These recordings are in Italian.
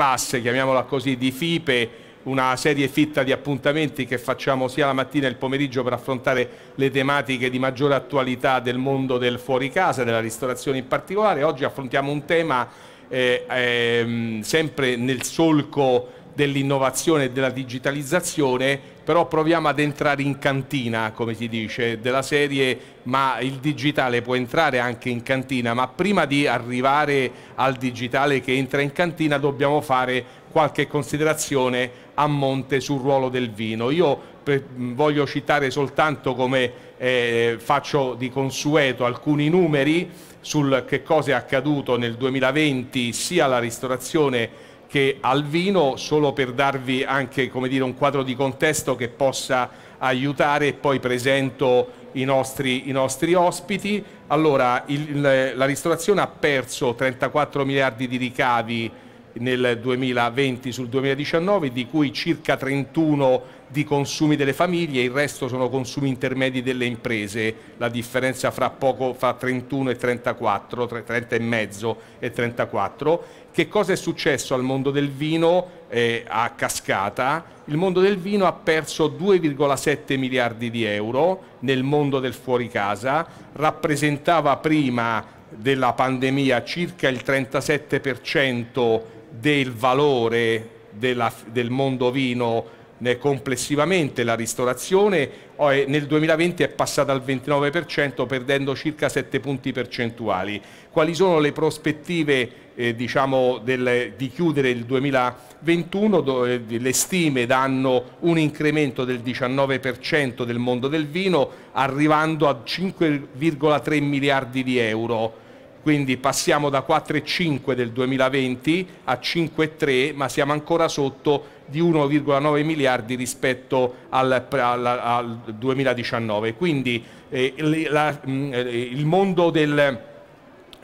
classe, chiamiamola così, di FIPE, una serie fitta di appuntamenti che facciamo sia la mattina e il pomeriggio per affrontare le tematiche di maggiore attualità del mondo del fuori casa, della ristorazione in particolare. Oggi affrontiamo un tema eh, ehm, sempre nel solco dell'innovazione e della digitalizzazione, però proviamo ad entrare in cantina, come si dice, della serie, ma il digitale può entrare anche in cantina, ma prima di arrivare al digitale che entra in cantina dobbiamo fare qualche considerazione a monte sul ruolo del vino. Io voglio citare soltanto come eh, faccio di consueto alcuni numeri sul che cosa è accaduto nel 2020 sia la ristorazione che al vino, solo per darvi anche dire, un quadro di contesto che possa aiutare e poi presento i nostri, i nostri ospiti. Allora, il, la ristorazione ha perso 34 miliardi di ricavi nel 2020 sul 2019, di cui circa 31 miliardi di consumi delle famiglie, il resto sono consumi intermedi delle imprese, la differenza fra, poco, fra 31 e 34, 30 e mezzo e 34. Che cosa è successo al mondo del vino eh, a cascata? Il mondo del vino ha perso 2,7 miliardi di euro nel mondo del fuoricasa, rappresentava prima della pandemia circa il 37% del valore della, del mondo vino complessivamente la ristorazione nel 2020 è passata al 29% perdendo circa 7 punti percentuali. Quali sono le prospettive eh, diciamo, del, di chiudere il 2021? Eh, le stime danno un incremento del 19% del mondo del vino arrivando a 5,3 miliardi di euro quindi passiamo da 4,5 del 2020 a 5,3 ma siamo ancora sotto di 1,9 miliardi rispetto al, al, al 2019 quindi eh, la, mm, eh, il mondo della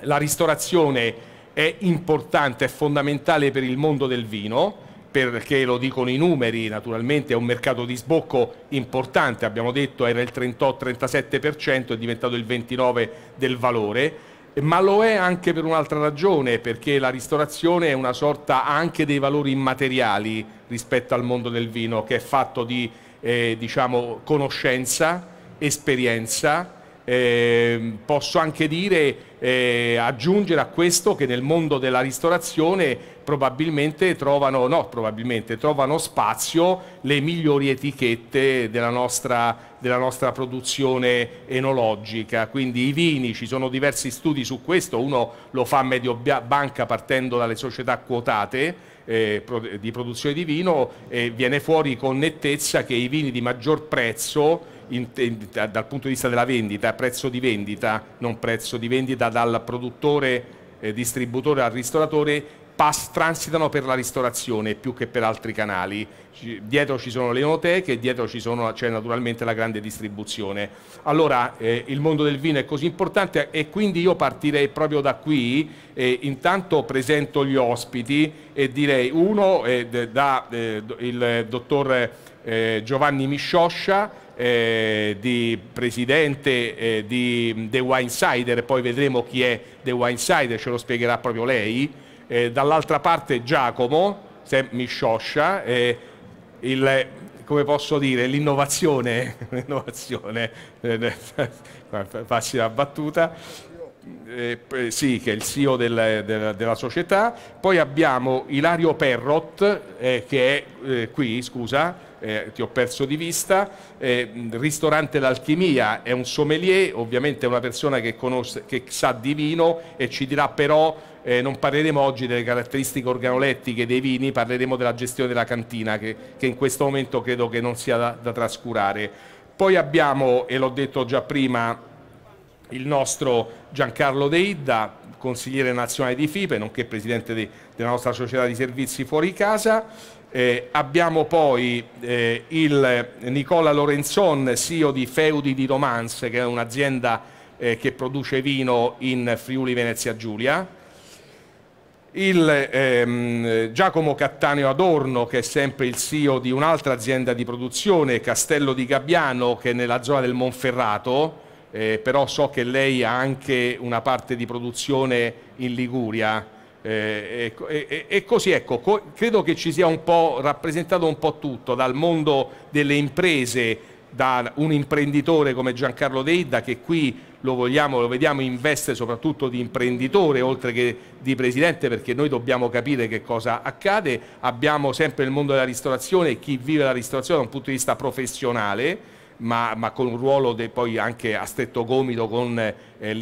ristorazione è importante, è fondamentale per il mondo del vino perché lo dicono i numeri, naturalmente è un mercato di sbocco importante, abbiamo detto era il 38-37%, è diventato il 29% del valore ma lo è anche per un'altra ragione, perché la ristorazione è una sorta anche dei valori immateriali rispetto al mondo del vino, che è fatto di eh, diciamo, conoscenza, esperienza. Eh, posso anche dire, eh, aggiungere a questo che nel mondo della ristorazione probabilmente trovano, no, probabilmente trovano spazio le migliori etichette della nostra, della nostra produzione enologica. Quindi i vini, ci sono diversi studi su questo, uno lo fa a medio banca partendo dalle società quotate eh, di produzione di vino e viene fuori con nettezza che i vini di maggior prezzo in, in, dal punto di vista della vendita, prezzo di vendita, non prezzo di vendita dal produttore, eh, distributore al ristoratore, pass, transitano per la ristorazione più che per altri canali. Dietro ci sono le enoteche e dietro c'è naturalmente la grande distribuzione. Allora eh, il mondo del vino è così importante e quindi io partirei proprio da qui. Eh, intanto presento gli ospiti e direi uno è eh, da eh, il dottor eh, Giovanni Miscioscia. Eh, di presidente eh, di mm, The Winesider, poi vedremo chi è The Winesider, ce lo spiegherà proprio lei eh, dall'altra parte Giacomo, se mi scioscia, eh, il, come posso dire, l'innovazione, l'innovazione, eh, la battuta, eh, sì, che è il CEO del, del, della società, poi abbiamo Ilario Perrot, eh, che è eh, qui, scusa, eh, ti ho perso di vista, eh, Ristorante L'Alchimia, è un sommelier, ovviamente è una persona che, conosce, che sa di vino e ci dirà però eh, non parleremo oggi delle caratteristiche organolettiche dei vini, parleremo della gestione della cantina che, che in questo momento credo che non sia da, da trascurare. Poi abbiamo, e l'ho detto già prima, il nostro Giancarlo De Idda, consigliere nazionale di FIPE, nonché presidente di, della nostra società di servizi fuori casa. Eh, abbiamo poi eh, il Nicola Lorenzon, CEO di Feudi di Romance, che è un'azienda eh, che produce vino in Friuli Venezia Giulia il, ehm, Giacomo Cattaneo Adorno, che è sempre il CEO di un'altra azienda di produzione, Castello di Gabbiano, che è nella zona del Monferrato, eh, però so che lei ha anche una parte di produzione in Liguria. Eh, ecco, e, e, e, così ecco, co credo che ci sia un po' rappresentato un po' tutto, dal mondo delle imprese, da un imprenditore come Giancarlo Deidda che qui lo, vogliamo, lo vediamo in veste soprattutto di imprenditore oltre che di presidente perché noi dobbiamo capire che cosa accade, abbiamo sempre il mondo della ristorazione e chi vive la ristorazione da un punto di vista professionale ma, ma, con un ruolo de, poi anche a stretto gomito con eh, eh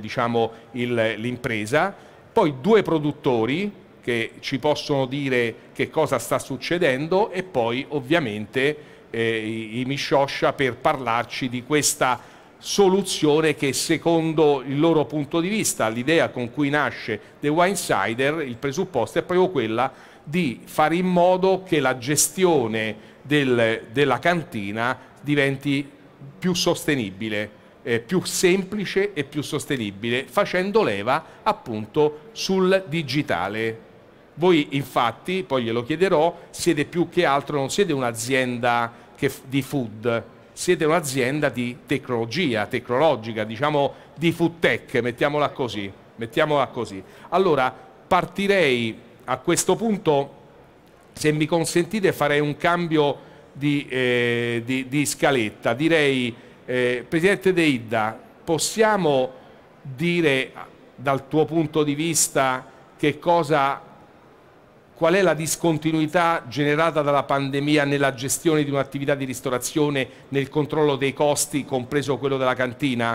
diciamo, l'impresa. Diciamo Poi due produttori che ci possono dire che cosa sta succedendo e poi ovviamente eh, i, i Mishosha per parlarci di questa soluzione che secondo il loro punto di vista, l'idea con cui nasce The Winesider, il presupposto è proprio quella di fare in modo che la gestione del, della cantina diventi più sostenibile, eh, più semplice e più sostenibile, facendo leva appunto sul digitale. Voi infatti, poi glielo chiederò, siete più che altro, non siete un'azienda di food, siete un'azienda di tecnologia, tecnologica, diciamo di food tech, mettiamola così. Mettiamola così. Allora, partirei a questo punto, se mi consentite, farei un cambio di, eh, di, di scaletta. Direi, eh, Presidente De Idda, possiamo dire dal tuo punto di vista che cosa qual è la discontinuità generata dalla pandemia nella gestione di un'attività di ristorazione, nel controllo dei costi, compreso quello della cantina?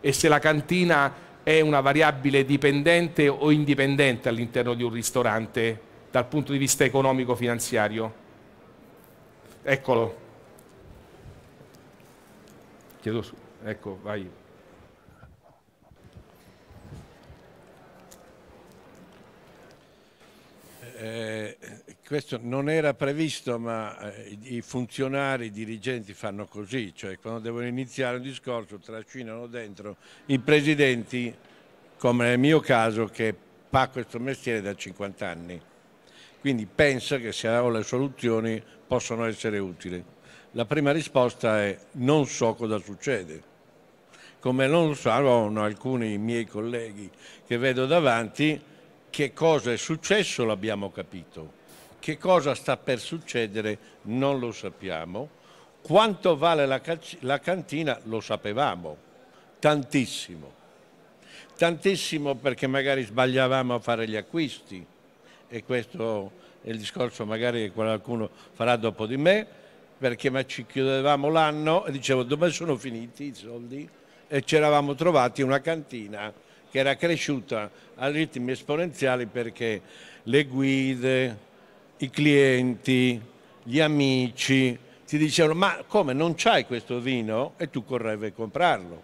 E se la cantina è una variabile dipendente o indipendente all'interno di un ristorante dal punto di vista economico-finanziario? Eccolo. Chiedo su. Ecco, vai. Eh, questo non era previsto, ma eh, i funzionari, i dirigenti fanno così, cioè quando devono iniziare un discorso trascinano dentro i presidenti, come nel mio caso, che fa questo mestiere da 50 anni. Quindi pensa che se ho le soluzioni possono essere utili. La prima risposta è non so cosa succede. Come non sanno alcuni miei colleghi che vedo davanti, che cosa è successo l'abbiamo capito, che cosa sta per succedere non lo sappiamo, quanto vale la, la cantina lo sapevamo, tantissimo, tantissimo perché magari sbagliavamo a fare gli acquisti e questo è il discorso magari che qualcuno farà dopo di me, perché ci chiudevamo l'anno e dicevo dove sono finiti i soldi e ci eravamo trovati una cantina che era cresciuta a ritmi esponenziali perché le guide, i clienti, gli amici ti dicevano ma come non c'hai questo vino e tu correvi a comprarlo.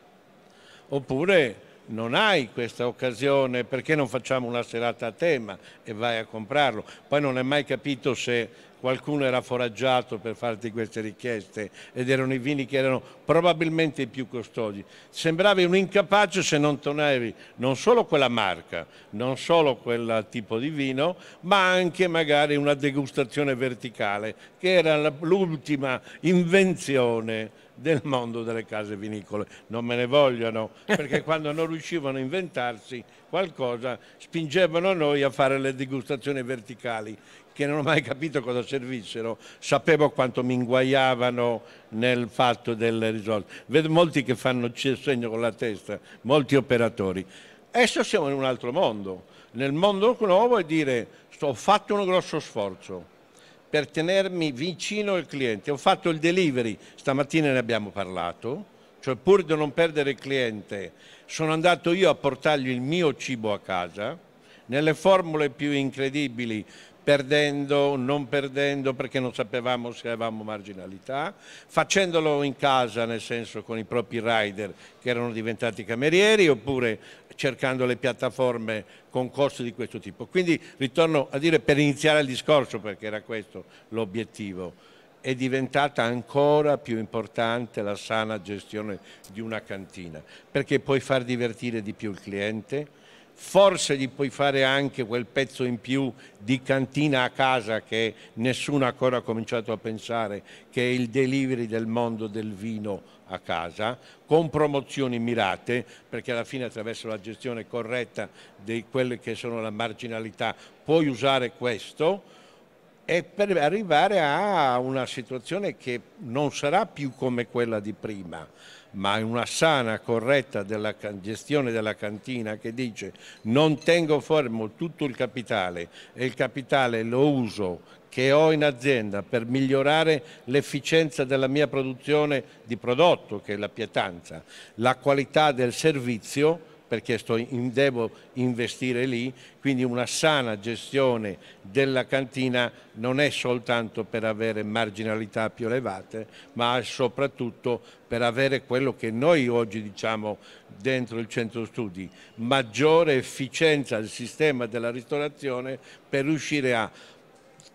Oppure non hai questa occasione, perché non facciamo una serata a tema e vai a comprarlo? Poi non hai mai capito se qualcuno era foraggiato per farti queste richieste ed erano i vini che erano probabilmente i più costosi. Sembravi un incapace se non tonavi non solo quella marca, non solo quel tipo di vino, ma anche magari una degustazione verticale, che era l'ultima invenzione del mondo delle case vinicole. Non me ne vogliono, perché quando non riuscivano a inventarsi qualcosa spingevano noi a fare le degustazioni verticali che non ho mai capito cosa servissero, sapevo quanto mi inguaiavano nel fatto delle risorse. Vedo molti che fanno segno con la testa, molti operatori. Adesso siamo in un altro mondo, nel mondo nuovo è dire ho fatto un grosso sforzo, per tenermi vicino al cliente. Ho fatto il delivery, stamattina ne abbiamo parlato, cioè pur di non perdere il cliente, sono andato io a portargli il mio cibo a casa, nelle formule più incredibili, perdendo, non perdendo, perché non sapevamo se avevamo marginalità, facendolo in casa, nel senso con i propri rider che erano diventati camerieri, oppure cercando le piattaforme con costi di questo tipo. Quindi ritorno a dire per iniziare il discorso, perché era questo l'obiettivo, è diventata ancora più importante la sana gestione di una cantina, perché puoi far divertire di più il cliente, forse gli puoi fare anche quel pezzo in più di cantina a casa che nessuno ancora ha cominciato a pensare, che è il delivery del mondo del vino a casa con promozioni mirate perché alla fine attraverso la gestione corretta di quelle che sono la marginalità puoi usare questo e per arrivare a una situazione che non sarà più come quella di prima ma una sana, corretta della gestione della cantina che dice non tengo fermo tutto il capitale e il capitale lo uso che ho in azienda per migliorare l'efficienza della mia produzione di prodotto, che è la pietanza, la qualità del servizio, perché in, devo investire lì, quindi una sana gestione della cantina non è soltanto per avere marginalità più elevate, ma soprattutto per avere quello che noi oggi diciamo dentro il centro studi, maggiore efficienza del sistema della ristorazione per riuscire a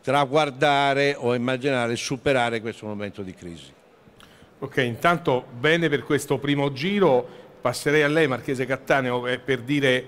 traguardare o immaginare superare questo momento di crisi. Ok, intanto bene per questo primo giro, passerei a lei Marchese Cattaneo per dire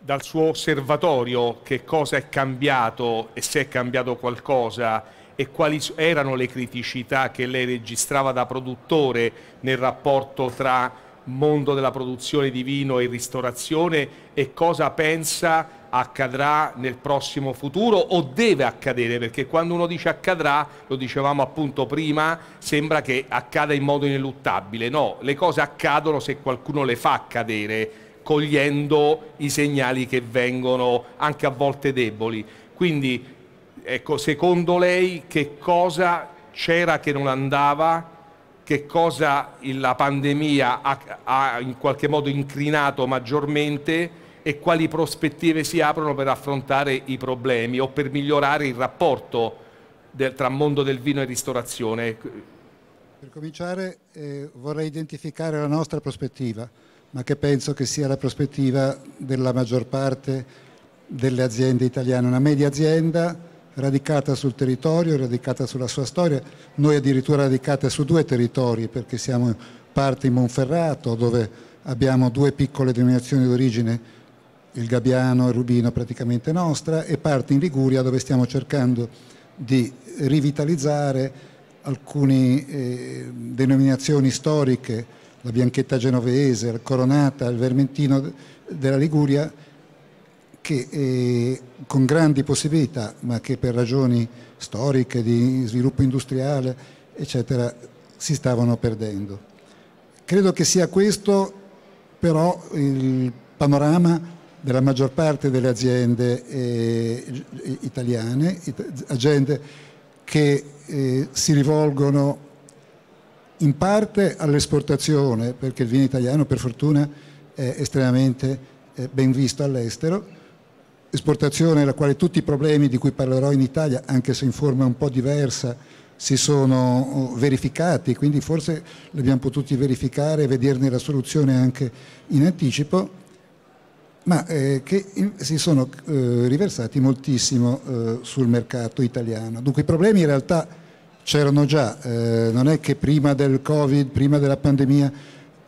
dal suo osservatorio che cosa è cambiato e se è cambiato qualcosa e quali erano le criticità che lei registrava da produttore nel rapporto tra mondo della produzione di vino e ristorazione e cosa pensa accadrà nel prossimo futuro o deve accadere perché quando uno dice accadrà lo dicevamo appunto prima sembra che accada in modo ineluttabile no le cose accadono se qualcuno le fa accadere cogliendo i segnali che vengono anche a volte deboli quindi ecco secondo lei che cosa c'era che non andava che cosa la pandemia ha, ha in qualche modo incrinato maggiormente e quali prospettive si aprono per affrontare i problemi o per migliorare il rapporto del, tra mondo del vino e ristorazione? Per cominciare eh, vorrei identificare la nostra prospettiva, ma che penso che sia la prospettiva della maggior parte delle aziende italiane, una media azienda radicata sul territorio, radicata sulla sua storia, noi addirittura radicate su due territori perché siamo parte in Monferrato dove abbiamo due piccole denominazioni d'origine il Gabbiano e Rubino praticamente nostra e parte in Liguria dove stiamo cercando di rivitalizzare alcune eh, denominazioni storiche, la bianchetta genovese, la coronata, il vermentino della Liguria, che eh, con grandi possibilità, ma che per ragioni storiche, di sviluppo industriale, eccetera, si stavano perdendo. Credo che sia questo però il panorama della maggior parte delle aziende eh, italiane, it aziende che eh, si rivolgono in parte all'esportazione, perché il vino italiano per fortuna è estremamente eh, ben visto all'estero, esportazione alla quale tutti i problemi di cui parlerò in Italia, anche se in forma un po' diversa, si sono oh, verificati, quindi forse li abbiamo potuti verificare e vederne la soluzione anche in anticipo ma eh, che si sono eh, riversati moltissimo eh, sul mercato italiano. Dunque i problemi in realtà c'erano già, eh, non è che prima del Covid, prima della pandemia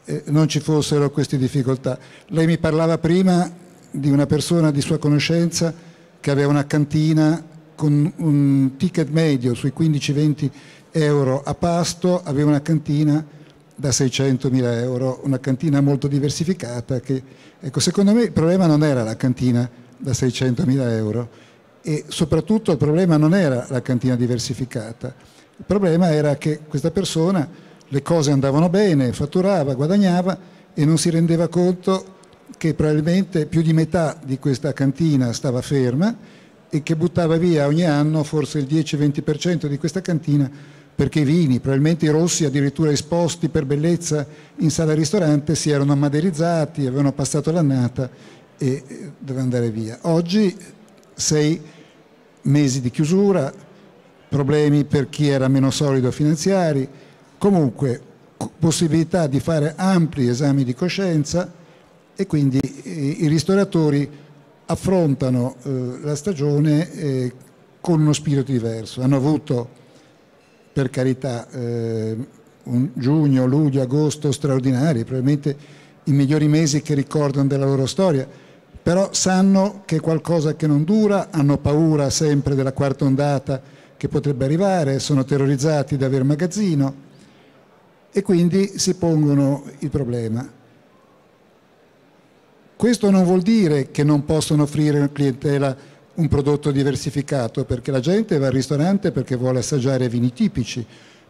eh, non ci fossero queste difficoltà. Lei mi parlava prima di una persona di sua conoscenza che aveva una cantina con un ticket medio sui 15-20 euro a pasto, aveva una cantina da 600.000 euro, una cantina molto diversificata. Che, ecco, secondo me il problema non era la cantina da 600.000 euro e soprattutto il problema non era la cantina diversificata, il problema era che questa persona le cose andavano bene, fatturava, guadagnava e non si rendeva conto che probabilmente più di metà di questa cantina stava ferma e che buttava via ogni anno forse il 10-20% di questa cantina perché i vini, probabilmente i rossi addirittura esposti per bellezza in sala ristorante, si erano ammaderizzati, avevano passato l'annata e eh, dovevano andare via. Oggi sei mesi di chiusura, problemi per chi era meno solido finanziari, comunque possibilità di fare ampli esami di coscienza e quindi eh, i ristoratori affrontano eh, la stagione eh, con uno spirito diverso. Hanno avuto per carità, eh, giugno, luglio, agosto straordinari, probabilmente i migliori mesi che ricordano della loro storia, però sanno che è qualcosa che non dura, hanno paura sempre della quarta ondata che potrebbe arrivare, sono terrorizzati da aver magazzino e quindi si pongono il problema. Questo non vuol dire che non possono offrire una clientela un prodotto diversificato perché la gente va al ristorante perché vuole assaggiare vini tipici,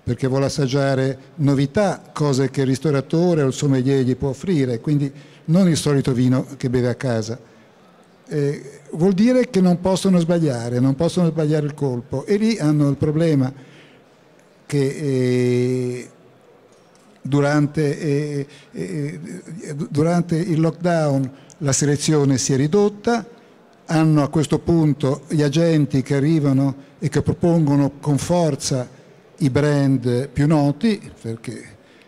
perché vuole assaggiare novità, cose che il ristoratore o il sommelier gli può offrire, quindi non il solito vino che beve a casa. Eh, vuol dire che non possono sbagliare, non possono sbagliare il colpo e lì hanno il problema che eh, durante, eh, eh durante il lockdown la selezione si è ridotta, hanno a questo punto gli agenti che arrivano e che propongono con forza i brand più noti, perché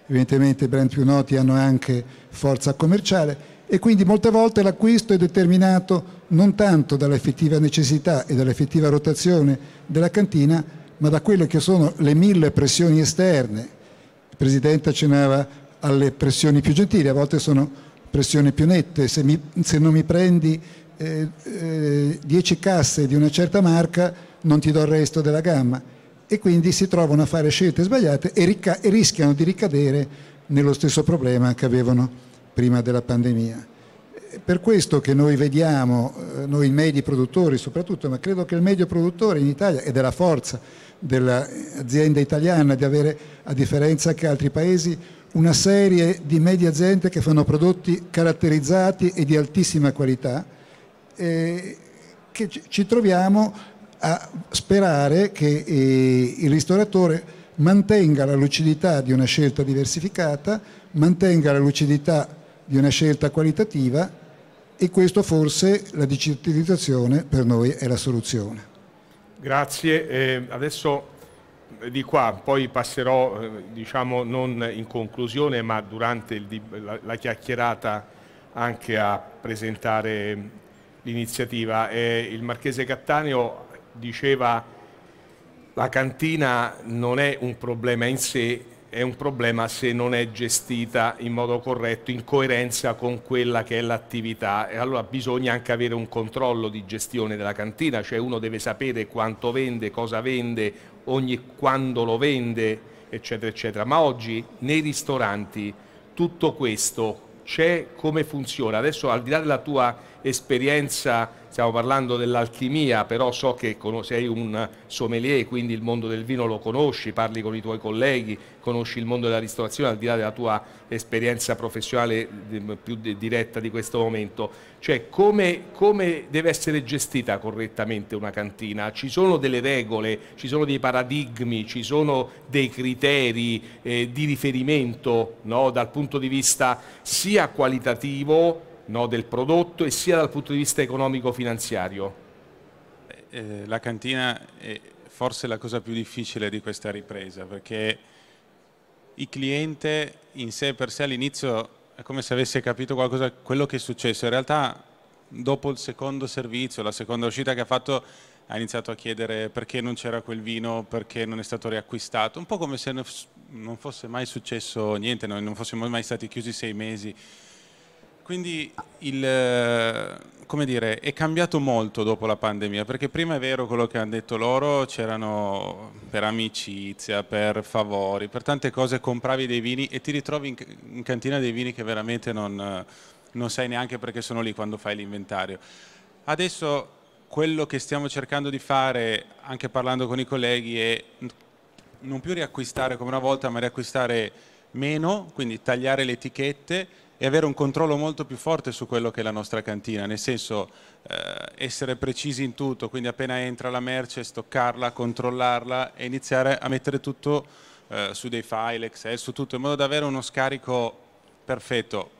evidentemente i brand più noti hanno anche forza commerciale e quindi molte volte l'acquisto è determinato non tanto dall'effettiva necessità e dall'effettiva rotazione della cantina, ma da quelle che sono le mille pressioni esterne. Il Presidente accennava alle pressioni più gentili, a volte sono pressioni più nette, se, mi, se non mi prendi eh, eh, 10 casse di una certa marca non ti do il resto della gamma e quindi si trovano a fare scelte sbagliate e, e rischiano di ricadere nello stesso problema che avevano prima della pandemia. per questo che noi vediamo, eh, noi medi produttori soprattutto, ma credo che il medio produttore in Italia, ed è la forza dell'azienda italiana di avere, a differenza che altri paesi, una serie di medie aziende che fanno prodotti caratterizzati e di altissima qualità, eh, che ci troviamo a sperare che eh, il ristoratore mantenga la lucidità di una scelta diversificata, mantenga la lucidità di una scelta qualitativa e questo forse la digitalizzazione per noi è la soluzione. Grazie, eh, adesso eh, di qua poi passerò eh, diciamo non in conclusione ma durante il, la, la chiacchierata anche a presentare l'iniziativa. il Marchese Cattaneo diceva la cantina non è un problema in sé, è un problema se non è gestita in modo corretto, in coerenza con quella che è l'attività. E allora bisogna anche avere un controllo di gestione della cantina, cioè uno deve sapere quanto vende, cosa vende, ogni quando lo vende, eccetera, eccetera. Ma oggi nei ristoranti tutto questo c'è, come funziona? Adesso al di là della tua esperienza, stiamo parlando dell'alchimia, però so che sei un sommelier, quindi il mondo del vino lo conosci, parli con i tuoi colleghi, conosci il mondo della ristorazione al di là della tua esperienza professionale ehm, più diretta di questo momento. Cioè come, come deve essere gestita correttamente una cantina? Ci sono delle regole, ci sono dei paradigmi, ci sono dei criteri eh, di riferimento no? dal punto di vista sia qualitativo no, del prodotto e sia dal punto di vista economico-finanziario? Eh, eh, la cantina è forse la cosa più difficile di questa ripresa perché il cliente in sé per sé all'inizio è come se avesse capito qualcosa, quello che è successo. In realtà dopo il secondo servizio, la seconda uscita che ha fatto, ha iniziato a chiedere perché non c'era quel vino, perché non è stato riacquistato, un po' come se non fosse mai successo niente, noi non fossimo mai stati chiusi sei mesi. Quindi il, eh, come dire, è cambiato molto dopo la pandemia, perché prima è vero quello che hanno detto loro, c'erano per amicizia, per favori, per tante cose compravi dei vini e ti ritrovi in, in cantina dei vini che veramente non, non sai neanche perché sono lì quando fai l'inventario. Adesso quello che stiamo cercando di fare, anche parlando con i colleghi, è non più riacquistare come una volta, ma riacquistare meno, quindi tagliare le etichette e avere un controllo molto più forte su quello che è la nostra cantina, nel senso eh, essere precisi in tutto, quindi appena entra la merce stoccarla, controllarla e iniziare a mettere tutto eh, su dei file, Excel, su tutto, in modo da avere uno scarico perfetto.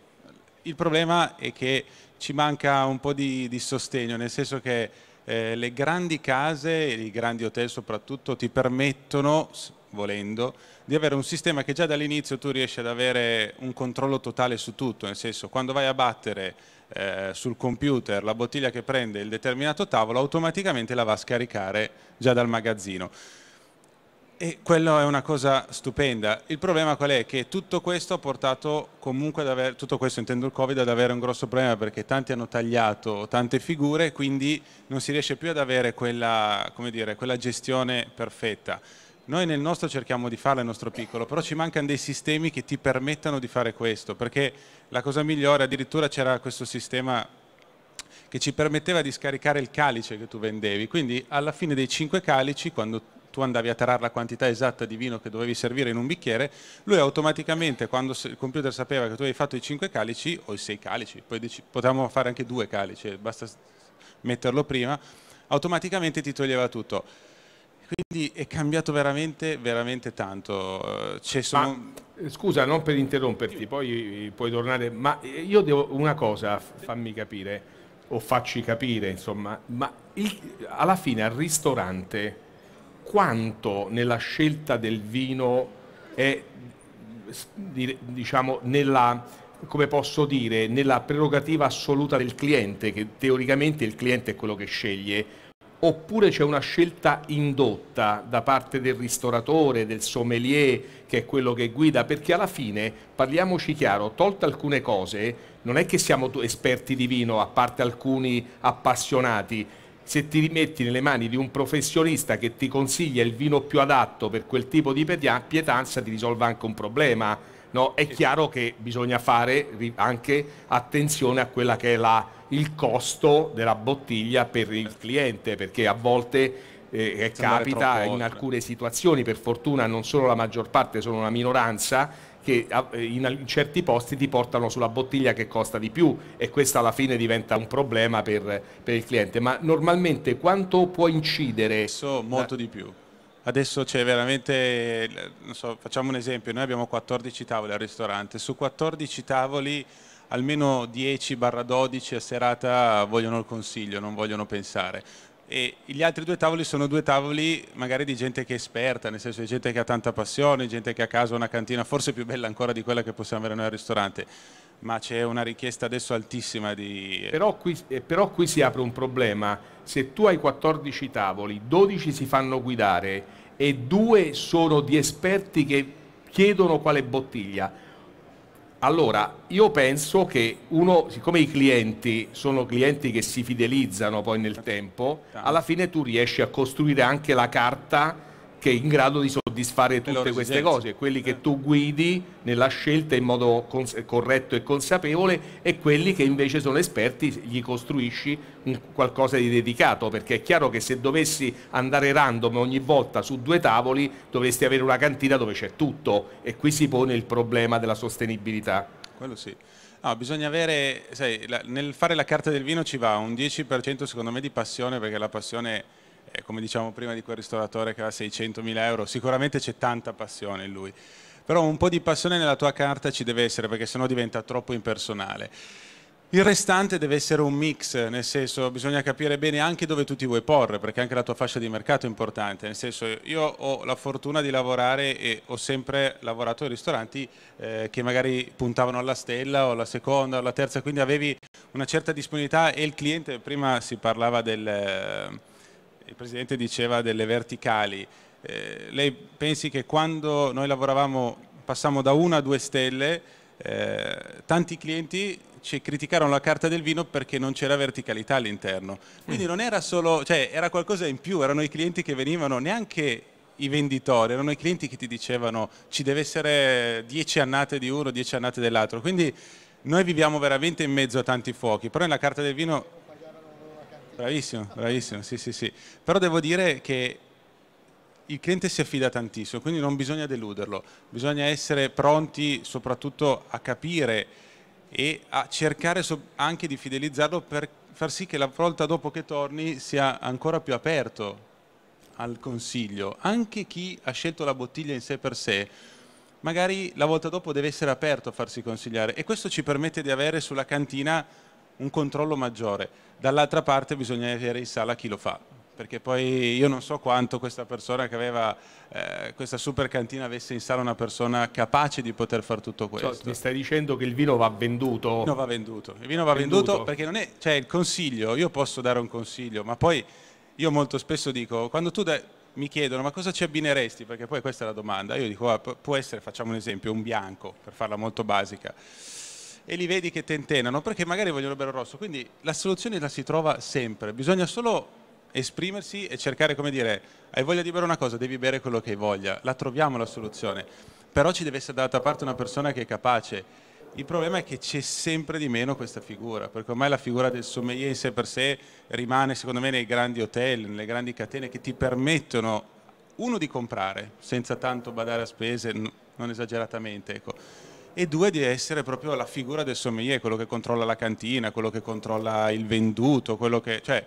Il problema è che ci manca un po' di, di sostegno, nel senso che eh, le grandi case, i grandi hotel soprattutto, ti permettono, volendo, di avere un sistema che già dall'inizio tu riesci ad avere un controllo totale su tutto, nel senso quando vai a battere eh, sul computer la bottiglia che prende il determinato tavolo automaticamente la va a scaricare già dal magazzino. E quello è una cosa stupenda. Il problema qual è? Che tutto questo ha portato comunque ad avere, tutto questo intendo il Covid, ad avere un grosso problema perché tanti hanno tagliato tante figure, quindi non si riesce più ad avere quella, dire, quella gestione perfetta. Noi nel nostro cerchiamo di fare il nostro piccolo, però ci mancano dei sistemi che ti permettano di fare questo, perché la cosa migliore, addirittura c'era questo sistema che ci permetteva di scaricare il calice che tu vendevi, quindi alla fine dei cinque calici, quando tu andavi a tarare la quantità esatta di vino che dovevi servire in un bicchiere, lui automaticamente, quando il computer sapeva che tu avevi fatto i cinque calici, o i sei calici, poi potevamo fare anche due calici, basta metterlo prima, automaticamente ti toglieva tutto quindi è cambiato veramente, veramente tanto. Sono... Eh, ma, eh, scusa, non per interromperti, poi puoi tornare, ma eh, io devo una cosa, fammi capire, o facci capire, insomma, ma il, alla fine al ristorante quanto nella scelta del vino è, diciamo, nella come posso dire, nella prerogativa assoluta del cliente, che teoricamente il cliente è quello che sceglie, oppure c'è una scelta indotta da parte del ristoratore, del sommelier, che è quello che guida, perché alla fine, parliamoci chiaro, tolte alcune cose, non è che siamo esperti di vino, a parte alcuni appassionati, se ti rimetti nelle mani di un professionista che ti consiglia il vino più adatto per quel tipo di pietanza, ti risolve anche un problema No, è chiaro che bisogna fare anche attenzione a quella che è la, il costo della bottiglia per il cliente, perché a volte eh, capita in alcune situazioni, per fortuna non sono la maggior parte, sono una minoranza, che eh, in certi posti ti portano sulla bottiglia che costa di più e questo alla fine diventa un problema per, per il cliente. Ma normalmente quanto può incidere? Questo molto di più adesso c'è veramente, so, facciamo un esempio, noi abbiamo 14 tavoli al ristorante, su 14 tavoli almeno 10-12 a serata vogliono il consiglio, non vogliono pensare. E gli altri due tavoli sono due tavoli magari di gente che è esperta, nel senso di gente che ha tanta passione, gente che a casa ha una cantina forse più bella ancora di quella che possiamo avere noi al ristorante ma c'è una richiesta adesso altissima di... Eh, però qui, eh, però qui, si apre un problema, se tu hai 14 tavoli, 12 si fanno guidare e 2 sono di esperti che chiedono quale bottiglia, allora io penso che uno, siccome i clienti sono clienti che si fidelizzano poi nel tempo, alla fine tu riesci a costruire anche la carta che è in grado di soddisfare tutte queste cose, quelli che tu guidi nella scelta in modo corretto e consapevole e quelli che invece sono esperti gli costruisci qualcosa di dedicato, perché è chiaro che se dovessi andare random ogni volta su due tavoli dovresti avere una cantina dove c'è tutto e qui si pone il problema della sostenibilità. Quello sì. No, bisogna avere, sai, la, nel fare la carta del vino ci va un 10% secondo me di passione perché la passione È come diciamo prima di quel ristoratore che aveva 600.000 euro, sicuramente c'è tanta passione in lui, però un po' di passione nella tua carta ci deve essere perché sennò diventa troppo impersonale. Il restante deve essere un mix, nel senso bisogna capire bene anche dove tu ti vuoi porre, perché anche la tua fascia di mercato è importante, nel senso io ho la fortuna di lavorare e ho sempre lavorato in ristoranti eh, che magari puntavano alla stella o alla seconda o alla terza, quindi avevi una certa disponibilità e il cliente, prima si parlava del... Eh, il Presidente diceva delle verticali, eh, lei pensi che quando noi lavoravamo, passammo da una a due stelle, eh, tanti clienti ci criticarono la carta del vino perché non c'era verticalità all'interno. Quindi mm. non era solo, cioè era qualcosa in più, erano i clienti che venivano neanche i venditori, erano i clienti che ti dicevano ci deve essere dieci annate di uno, dieci annate dell'altro. Quindi noi viviamo veramente in mezzo a tanti fuochi, però nella carta del vino Bravissimo, bravissimo, sì, sì, sì. Però devo dire che il cliente si affida tantissimo, quindi non bisogna deluderlo, bisogna essere pronti soprattutto a capire e a cercare anche di fidelizzarlo per far sì che la volta dopo che torni sia ancora più aperto al consiglio. Anche chi ha scelto la bottiglia in sé per sé, magari la volta dopo deve essere aperto a farsi consigliare e questo ci permette di avere sulla cantina un controllo maggiore. Dall'altra parte bisogna avere in sala chi lo fa, perché poi io non so quanto questa persona che aveva eh, questa super cantina avesse in sala una persona capace di poter fare tutto cioè, questo. Cioè, mi stai dicendo che il vino va venduto? No, va venduto. Il vino va venduto, venduto perché non è, cioè il consiglio, io posso dare un consiglio, ma poi io molto spesso dico, quando tu dai, mi chiedono ma cosa ci abbineresti? Perché poi questa è la domanda. Io dico, ah, può essere, facciamo un esempio, un bianco, per farla molto basica e li vedi che tentenano perché magari vogliono bere il rosso. Quindi la soluzione la si trova sempre, bisogna solo esprimersi e cercare come dire hai voglia di bere una cosa, devi bere quello che hai voglia, la troviamo la soluzione, però ci deve essere dall'altra parte una persona che è capace. Il problema è che c'è sempre di meno questa figura, perché ormai la figura del sommelier in sé per sé rimane secondo me nei grandi hotel, nelle grandi catene che ti permettono uno di comprare senza tanto badare a spese, non esageratamente, ecco e due di essere proprio la figura del sommelier, quello che controlla la cantina, quello che controlla il venduto, quello che... Cioè,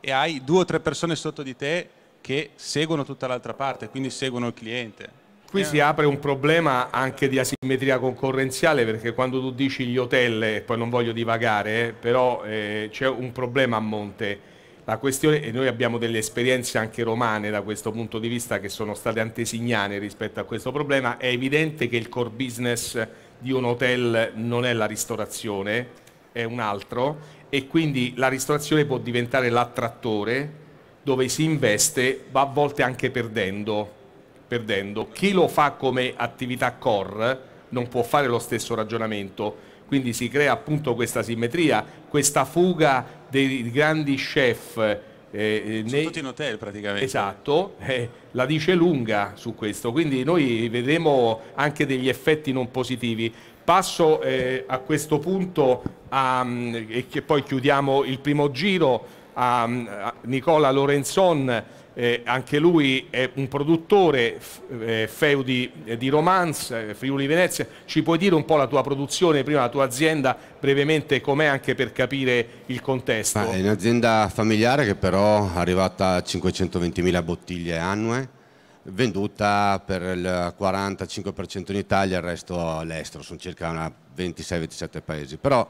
e hai due o tre persone sotto di te che seguono tutta l'altra parte, quindi seguono il cliente. Qui si apre un problema anche di asimmetria concorrenziale perché quando tu dici gli hotel, poi non voglio divagare, eh, però eh, c'è un problema a monte la questione, e noi abbiamo delle esperienze anche romane da questo punto di vista che sono state antesignane rispetto a questo problema, è evidente che il core business di un hotel non è la ristorazione, è un altro e quindi la ristorazione può diventare l'attrattore dove si investe, ma a volte anche perdendo. perdendo. Chi lo fa come attività core non può fare lo stesso ragionamento, quindi si crea appunto questa simmetria, questa fuga dei grandi chef eh, eh nei... tutti in hotel praticamente. Esatto, eh, la dice lunga su questo, quindi noi vedremo anche degli effetti non positivi. Passo eh, a questo punto a, mm, e poi chiudiamo il primo giro a, mm, a Nicola Lorenzon eh, anche lui è un produttore eh, feudi eh, di romance, eh, Friuli Venezia, ci puoi dire un po' la tua produzione, prima la tua azienda, brevemente com'è anche per capire il contesto? Ah, è un'azienda familiare che però è arrivata a 520.000 bottiglie annue, venduta per il 45% in Italia il resto all'estero, sono circa 26-27 paesi. Però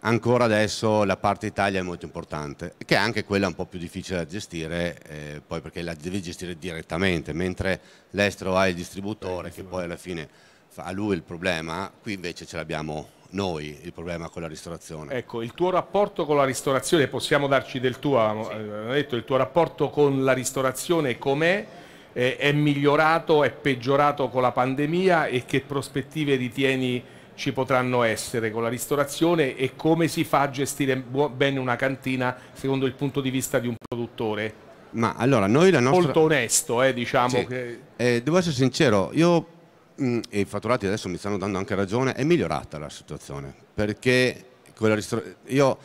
ancora adesso la parte Italia è molto importante, che è anche quella un po' più difficile da gestire, eh, poi perché la devi gestire direttamente, mentre l'estero ha il distributore che poi alla fine fa lui il problema, qui invece ce l'abbiamo noi il problema con la ristorazione. Ecco, il tuo rapporto con la ristorazione, possiamo darci del tuo, eh, sì. eh, detto, il tuo rapporto con la ristorazione com'è? Eh, è migliorato, è peggiorato con la pandemia e che prospettive ritieni ci potranno essere con la ristorazione e come si fa a gestire bene una cantina secondo il punto di vista di un produttore? Ma allora, noi la nostra... Molto onesto, eh, diciamo. Sì. Che... Eh, devo essere sincero, io mh, mm, e i fatturati adesso mi stanno dando anche ragione, è migliorata la situazione, perché io,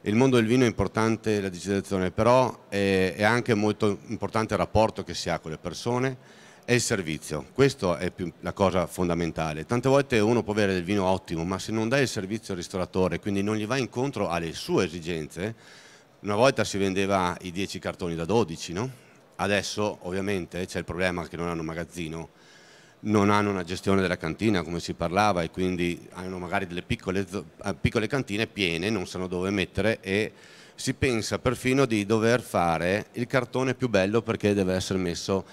il mondo del vino è importante, la digitalizzazione, però è, è anche molto importante il rapporto che si ha con le persone, è il servizio, questa è la cosa fondamentale. Tante volte uno può avere del vino ottimo, ma se non dai il servizio al ristoratore, quindi non gli va incontro alle sue esigenze, una volta si vendeva i 10 cartoni da 12, no? Adesso ovviamente c'è il problema che non hanno magazzino, non hanno una gestione della cantina come si parlava e quindi hanno magari delle piccole, eh, piccole cantine piene, non sanno dove mettere e si pensa perfino di dover fare il cartone più bello perché deve essere messo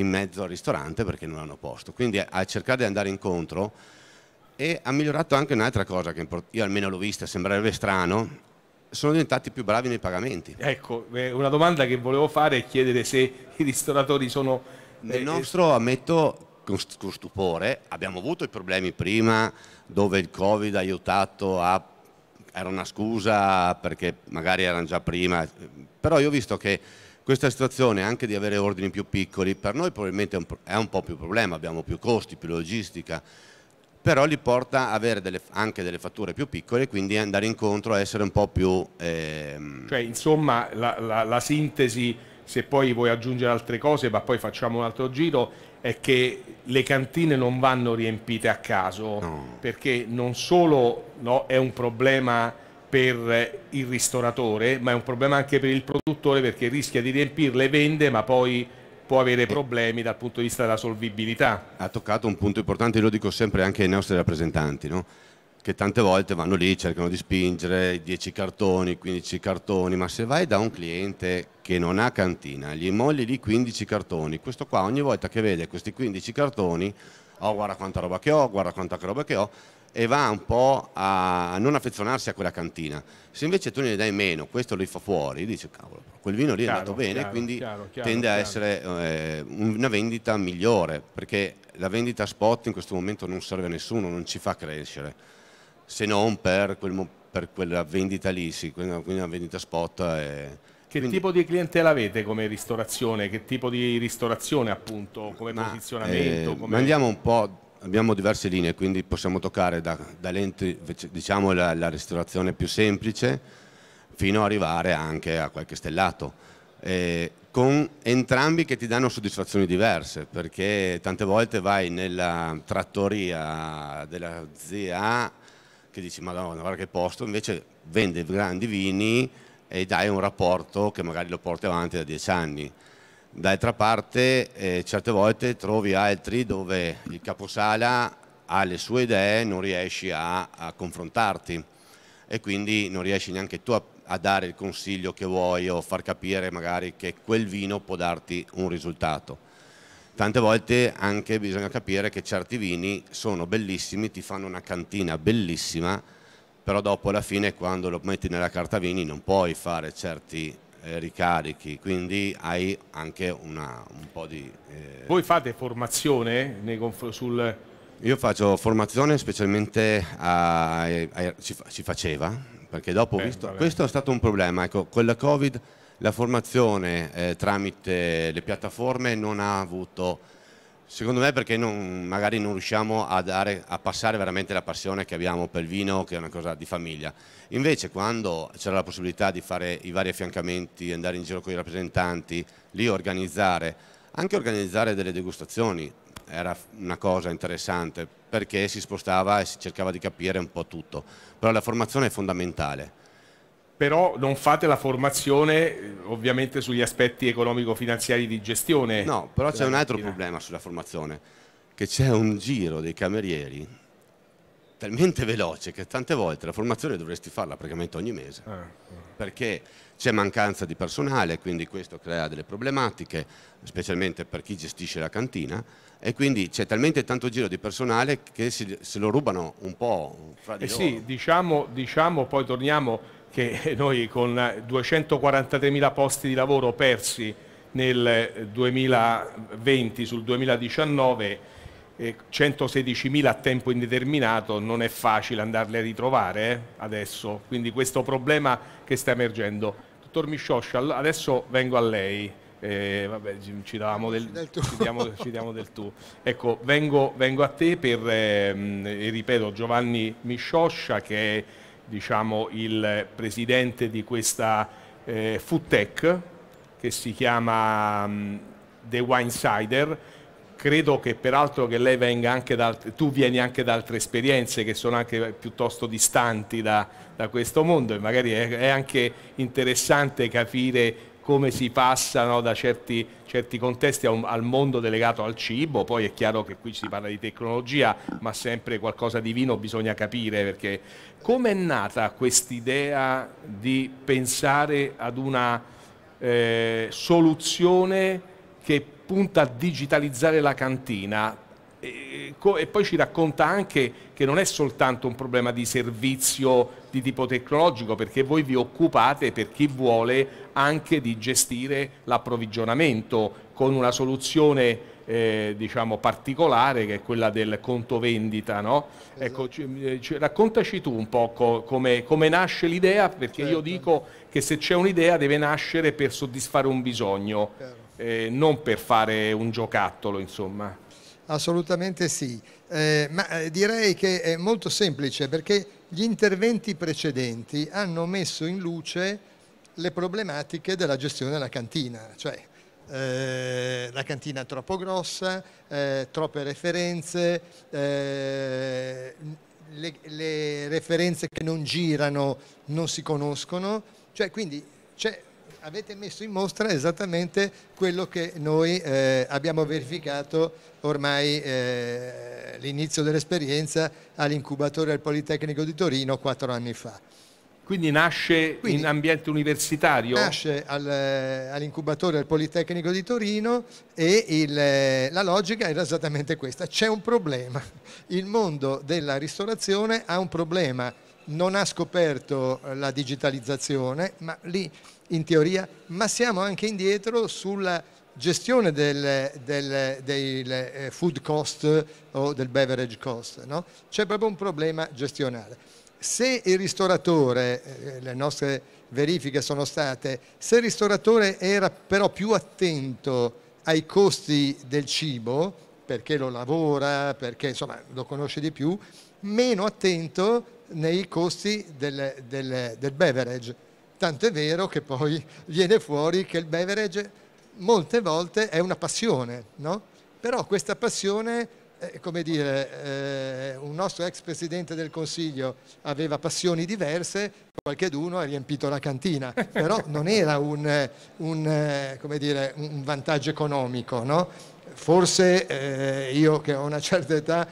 in mezzo al ristorante perché non hanno posto. Quindi ha cercato di andare incontro e ha migliorato anche un'altra cosa che io almeno l'ho vista, sembrerebbe strano, sono diventati più bravi nei pagamenti. Ecco, eh, una domanda che volevo fare è chiedere se i ristoratori sono... Nel eh, nostro, ammetto con stupore, abbiamo avuto i problemi prima dove il Covid ha aiutato a... era una scusa perché magari erano già prima, eh, però io ho visto che questa situazione anche di avere ordini più piccoli per noi probabilmente è un, è un po' più problema, abbiamo più costi, più logistica, però li porta a avere delle, anche delle fatture più piccole e quindi andare incontro a essere un po' più... Ehm... Cioè insomma la, la, la sintesi, se poi vuoi aggiungere altre cose ma poi facciamo un altro giro, è che le cantine non vanno riempite a caso, no. perché non solo no, è un problema per il ristoratore, ma è un problema anche per il produttore perché rischia di riempire le vende, ma poi può avere eh. problemi dal punto di vista della solvibilità. Ha toccato un punto importante, lo dico sempre anche ai nostri rappresentanti, no? che tante volte vanno lì, cercano di spingere 10 cartoni, 15 cartoni, ma se vai da un cliente che non ha cantina, gli molli lì 15 cartoni, questo qua ogni volta che vede questi 15 cartoni, oh guarda quanta roba che ho, guarda quanta roba che ho, e va un po' a non affezionarsi a quella cantina. Se invece tu ne dai meno, questo lo fa fuori, dice cavolo, quel vino lì è andato bene, chiaro, quindi chiaro, tende a essere eh, una vendita migliore, perché la vendita spot in questo momento non serve a nessuno, non ci fa crescere, se non per, quel, per quella vendita lì, sì, quindi una vendita spot è... Che Quindi, tipo di clientela avete come ristorazione? Che tipo di ristorazione appunto, come ma, posizionamento? Eh, come... Mandiamo un po' Abbiamo diverse linee, quindi possiamo toccare da, da diciamo la, la, ristorazione più semplice, fino ad arrivare anche a qualche stellato, eh, con entrambi che ti danno soddisfazioni diverse, perché tante volte vai nella trattoria della zia A che dici madonna guarda che posto, invece vende grandi vini e dai un rapporto che magari lo porti avanti da dieci anni. D'altra parte eh, certe volte trovi altri dove il caposala ha le sue idee, e non riesci a, a confrontarti e quindi non riesci neanche tu a, a, dare il consiglio che vuoi o far capire magari che quel vino può darti un risultato. Tante volte anche bisogna capire che certi vini sono bellissimi, ti fanno una cantina bellissima, però dopo alla fine quando lo metti nella carta vini non puoi fare certi eh, ricarichi, quindi hai anche una, un po' di... Eh... Voi fate formazione sul... Io faccio formazione specialmente a, a, si, si, faceva, perché dopo Beh, visto, vabbè. questo è stato un problema, ecco, con la Covid la formazione eh, tramite le piattaforme non ha avuto Secondo me perché non, magari non riusciamo a, dare, a, passare veramente la passione che abbiamo per il vino, che è una cosa di famiglia. Invece quando c'era la possibilità di fare i vari affiancamenti, andare in giro con i rappresentanti, lì organizzare, anche organizzare delle degustazioni era una cosa interessante perché si spostava e si cercava di capire un po' tutto. Però la formazione è fondamentale però non fate la formazione eh, ovviamente sugli aspetti economico-finanziari di gestione. No, però c'è un altro problema sulla formazione, che c'è un giro dei camerieri talmente veloce che tante volte la formazione dovresti farla praticamente ogni mese, ah, ah. perché c'è mancanza di personale, quindi questo crea delle problematiche, specialmente per chi gestisce la cantina, e quindi c'è talmente tanto giro di personale che si, se lo rubano un po' fra di eh loro. Sì, diciamo, diciamo poi torniamo che noi con 243.000 posti di lavoro persi nel 2020 eh, sul 2019 eh, 116.000 a tempo indeterminato non è facile andarle a ritrovare eh, adesso, quindi questo problema che sta emergendo. Dottor Miscioscia, adesso vengo a lei. Eh, vabbè, ci, diamo del, del tu. Ci diamo, ci diamo del tu. Ecco, vengo, vengo, a te per, ehm, ripeto, Giovanni Miscioscia che è diciamo, il presidente di questa eh, food tech che si chiama um, The Winesider. Credo che peraltro che lei venga anche da altre, tu vieni anche da altre esperienze che sono anche piuttosto distanti da, da questo mondo e magari è, è anche interessante capire come si passano da certi, certi contesti un, al mondo delegato al cibo, poi è chiaro che qui si parla di tecnologia, ma sempre qualcosa di vino bisogna capire perché come è nata quest'idea di pensare ad una eh, soluzione che punta a digitalizzare la cantina? E, e poi ci racconta anche che non è soltanto un problema di servizio di tipo tecnologico, perché voi vi occupate, per chi vuole, anche di gestire l'approvvigionamento con una soluzione eh, diciamo, particolare che è quella del conto vendita. No? Esatto. Ecco, ci, eh, ci, raccontaci tu un po' co come, come, nasce l'idea, perché certo. io dico che se c'è un'idea deve nascere per soddisfare un bisogno, eh, non per fare un giocattolo insomma. Assolutamente sì, eh, ma eh, direi che è molto semplice perché gli interventi precedenti hanno messo in luce le problematiche della gestione della cantina, cioè eh, la cantina troppo grossa, eh, troppe referenze, eh, le, le, referenze che non girano non si conoscono, cioè quindi cioè, avete messo in mostra esattamente quello che noi eh, abbiamo verificato ormai eh, l'inizio dell'esperienza all'incubatore del Politecnico di Torino quattro anni fa. Quindi nasce Quindi, in ambiente universitario? Nasce al, eh, all'incubatore del Politecnico di Torino e il, eh, la logica era esattamente questa. C'è un problema. Il mondo della ristorazione ha un problema. Non ha scoperto eh, la digitalizzazione, ma lì in teoria, ma siamo anche indietro sulla gestione del, del, del food cost o del beverage cost. No? C'è proprio un problema gestionale se il ristoratore, eh, le nostre verifiche sono state, se il ristoratore era però più attento ai costi del cibo, perché lo lavora, perché insomma, lo conosce di più, meno attento nei costi del, del, del beverage. Tanto è vero che poi viene fuori che il beverage molte volte è una passione, no? però questa passione eh, come dire, eh, un nostro ex presidente del Consiglio aveva passioni diverse, qualcheduno ha riempito la cantina, però non era un, eh, un, eh, dire, un vantaggio economico. No? Forse eh, io che ho una certa età,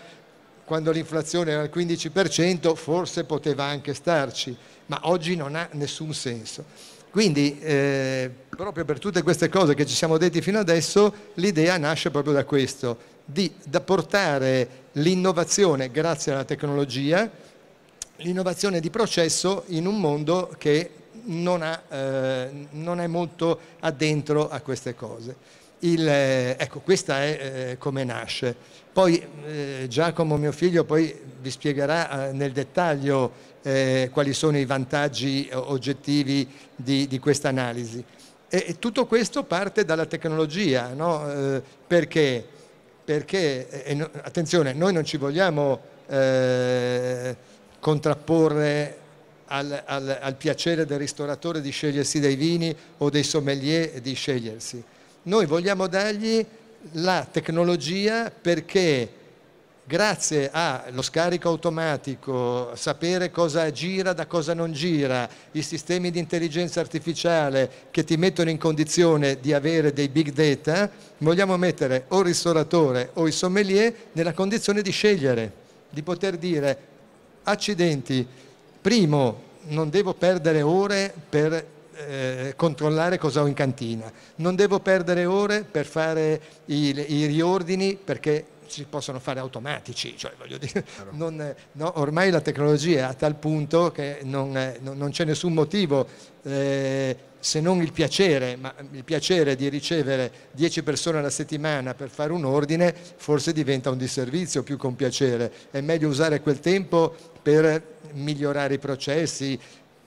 quando l'inflazione era al 15%, forse poteva anche starci, ma oggi non ha nessun senso. Quindi eh, proprio per tutte queste cose che ci siamo detti fino adesso, l'idea nasce proprio da questo, di, da portare l'innovazione grazie alla tecnologia, l'innovazione di processo in un mondo che non, ha, eh, non è molto addentro a queste cose. Il, eh, ecco, questa è eh, come nasce. Poi eh, Giacomo, mio figlio, poi vi spiegherà eh, nel dettaglio quali sono i vantaggi oggettivi di, di questa analisi. E, e tutto questo parte dalla tecnologia, no? perché perché, eh, eh, no, attenzione, noi non ci vogliamo eh, contrapporre al, al, al, piacere del ristoratore di scegliersi dei vini o dei sommelier di scegliersi. Noi vogliamo dargli la tecnologia perché grazie allo scarico automatico, sapere cosa gira da cosa non gira, i sistemi di intelligenza artificiale che ti mettono in condizione di avere dei big data, vogliamo mettere o il ristoratore o il sommelier nella condizione di scegliere, di poter dire accidenti, primo non devo perdere ore per eh, controllare cosa ho in cantina, non devo perdere ore per fare i, i riordini perché si possono fare automatici, cioè, voglio dire, non, no, ormai la tecnologia è a tal punto che non, non c'è nessun motivo eh, se non il piacere, ma il piacere di ricevere 10 persone alla settimana per fare un ordine forse diventa un disservizio più con piacere, è meglio usare quel tempo per migliorare i processi,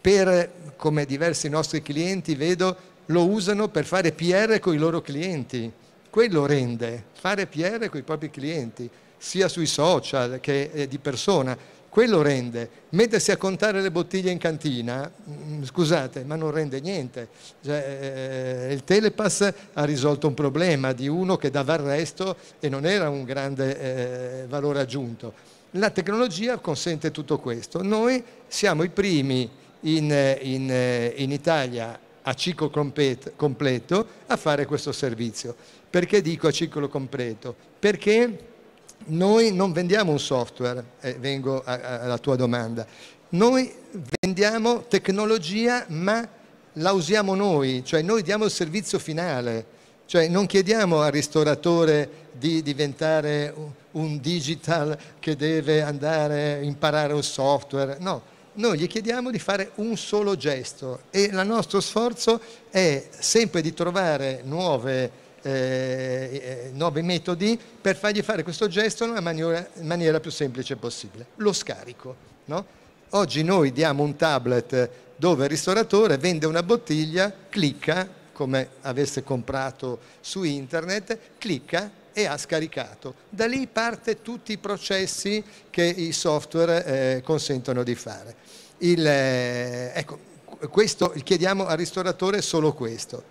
per, come diversi nostri clienti vedo, lo usano per fare PR con i loro clienti quello rende fare PR con i propri clienti, sia sui social che eh, di persona, quello rende. Mettersi a contare le bottiglie in cantina, mm, mm, scusate, ma non rende niente. Cioè, eh, eh, il Telepass ha risolto un problema di uno che dava il resto e non era un grande eh, valore aggiunto. La tecnologia consente tutto questo. Noi siamo i primi in, eh, in, in Italia a ciclo completo a fare questo servizio. Perché dico a ciclo completo? Perché noi non vendiamo un software, eh, vengo a, a, alla tua domanda, noi vendiamo tecnologia ma la usiamo noi, cioè noi diamo il servizio finale, cioè non chiediamo al ristoratore di diventare un digital che deve andare a imparare un software, no, noi gli chiediamo di fare un solo gesto e il nostro sforzo è sempre di trovare nuove eh, eh nove metodi per fargli fare questo gesto nella maniera, maniera più semplice possibile. Lo scarico. No? Oggi noi diamo un tablet dove il ristoratore vende una bottiglia, clicca, come avesse comprato su internet, clicca e ha scaricato. Da lì parte tutti i processi che i software eh, consentono di fare. Il, eh, ecco, questo, chiediamo al ristoratore solo questo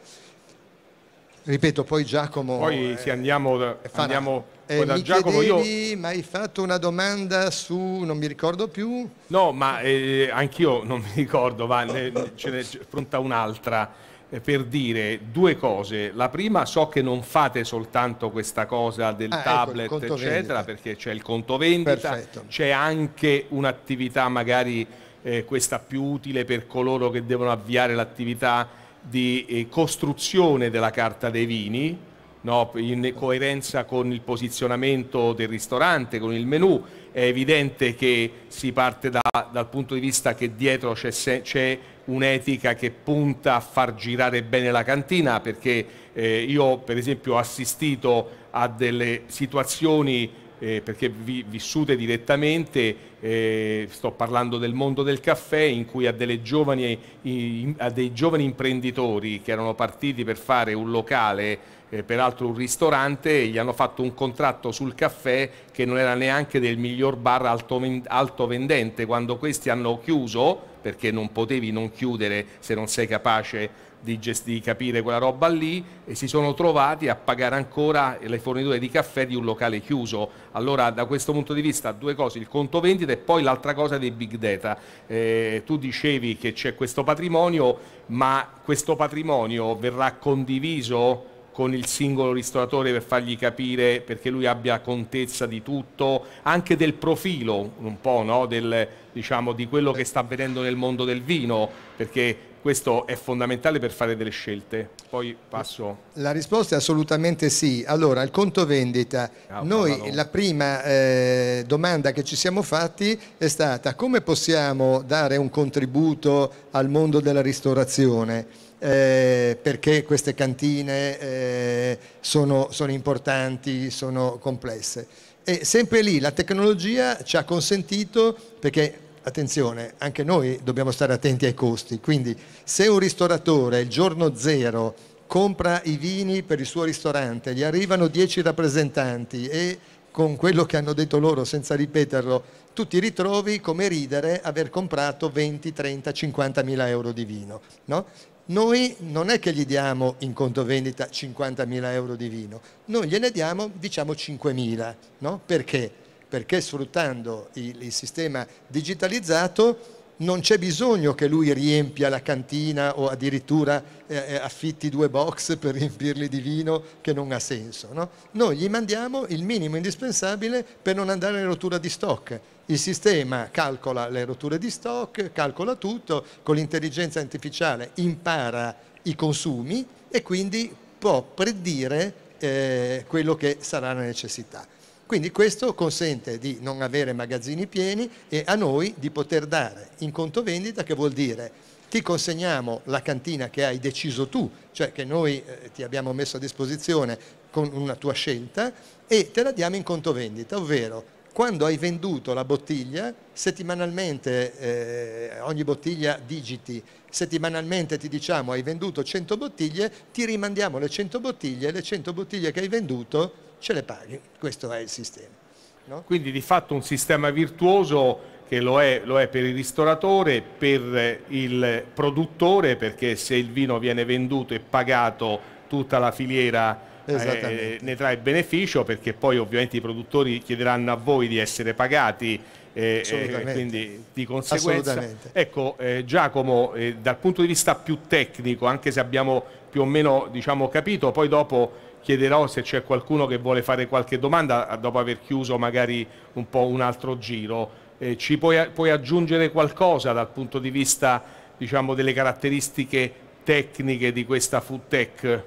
ripeto, poi Giacomo... Poi se eh, andiamo, da, andiamo eh, da Giacomo chiedevi, io... Ma hai fatto una domanda su... non mi ricordo più. No, ma eh, anch'io non mi ricordo, ma ne, ce n'è pronta un'altra eh, per dire due cose. La prima, so che non fate soltanto questa cosa del ah, ecco, tablet, ecco, eccetera, vendita. perché c'è il conto vendita, c'è anche un'attività magari eh, questa più utile per coloro che devono avviare l'attività di eh, costruzione della carta dei vini, no? in coerenza con il posizionamento del ristorante, con il menù. È evidente che si parte da, dal punto di vista che dietro c'è un'etica che punta a far girare bene la cantina, perché eh, io per esempio ho assistito a delle situazioni eh, perché vi, vissute direttamente, eh, sto parlando del mondo del caffè in cui a, giovani, in, a dei giovani imprenditori che erano partiti per fare un locale eh, peraltro un ristorante, gli hanno fatto un contratto sul caffè che non era neanche del miglior bar alto, alto vendente, quando questi hanno chiuso, perché non potevi non chiudere se non sei capace di, di, capire quella roba lì e si sono trovati a pagare ancora le forniture di caffè di un locale chiuso. Allora da questo punto di vista due cose, il conto vendita e poi l'altra cosa dei big data. Eh, tu dicevi che c'è questo patrimonio, ma questo patrimonio verrà condiviso con il singolo ristoratore per fargli capire perché lui abbia contezza di tutto, anche del profilo un po' no? del, diciamo, di quello che sta avvenendo nel mondo del vino, perché questo è fondamentale per fare delle scelte. Poi passo. La risposta è assolutamente sì. Allora, il conto vendita. Ah, Noi vado. la prima eh, domanda che ci siamo fatti è stata come possiamo dare un contributo al mondo della ristorazione? Eh, perché queste cantine eh, sono, sono importanti, sono complesse. E sempre lì la tecnologia ci ha consentito, perché attenzione, anche noi dobbiamo stare attenti ai costi, quindi se un ristoratore il giorno zero compra i vini per il suo ristorante, gli arrivano 10 rappresentanti e con quello che hanno detto loro senza ripeterlo, tu ti ritrovi come ridere aver comprato 20, 30, 50 mila euro di vino. No? Noi non è che gli diamo in conto vendita 50 mila euro di vino, noi gliene diamo diciamo 5 mila, no? perché? perché sfruttando il, il sistema digitalizzato non c'è bisogno che lui riempia la cantina o addirittura eh, eh affitti due box per riempirli di vino che non ha senso. No? Noi gli mandiamo il minimo indispensabile per non andare in rottura di stock. Il sistema calcola le rotture di stock, calcola tutto, con l'intelligenza artificiale impara i consumi e quindi può predire eh, quello che sarà la necessità. Quindi questo consente di non avere magazzini pieni e a noi di poter dare in conto vendita, che vuol dire ti consegniamo la cantina che hai deciso tu, cioè che noi eh, ti abbiamo messo a disposizione con una tua scelta e te la diamo in conto vendita, ovvero quando hai venduto la bottiglia, settimanalmente, eh, ogni bottiglia digiti, settimanalmente ti diciamo hai venduto 100 bottiglie, ti rimandiamo le 100 bottiglie e le 100 bottiglie che hai venduto ce le paghi. Questo è il sistema. No? Quindi di fatto un sistema virtuoso che lo è, lo è, per il ristoratore, per il produttore, perché se il vino viene venduto e pagato tutta la filiera eh, ne trae beneficio, perché poi ovviamente i produttori chiederanno a voi di essere pagati. Eh, eh, quindi di conseguenza ecco eh, Giacomo eh, dal punto di vista più tecnico anche se abbiamo più o meno diciamo, capito poi dopo chiederò se c'è qualcuno che vuole fare qualche domanda dopo aver chiuso magari un po' un altro giro. Eh, ci puoi, puoi, aggiungere qualcosa dal punto di vista diciamo, delle caratteristiche tecniche di questa food tech?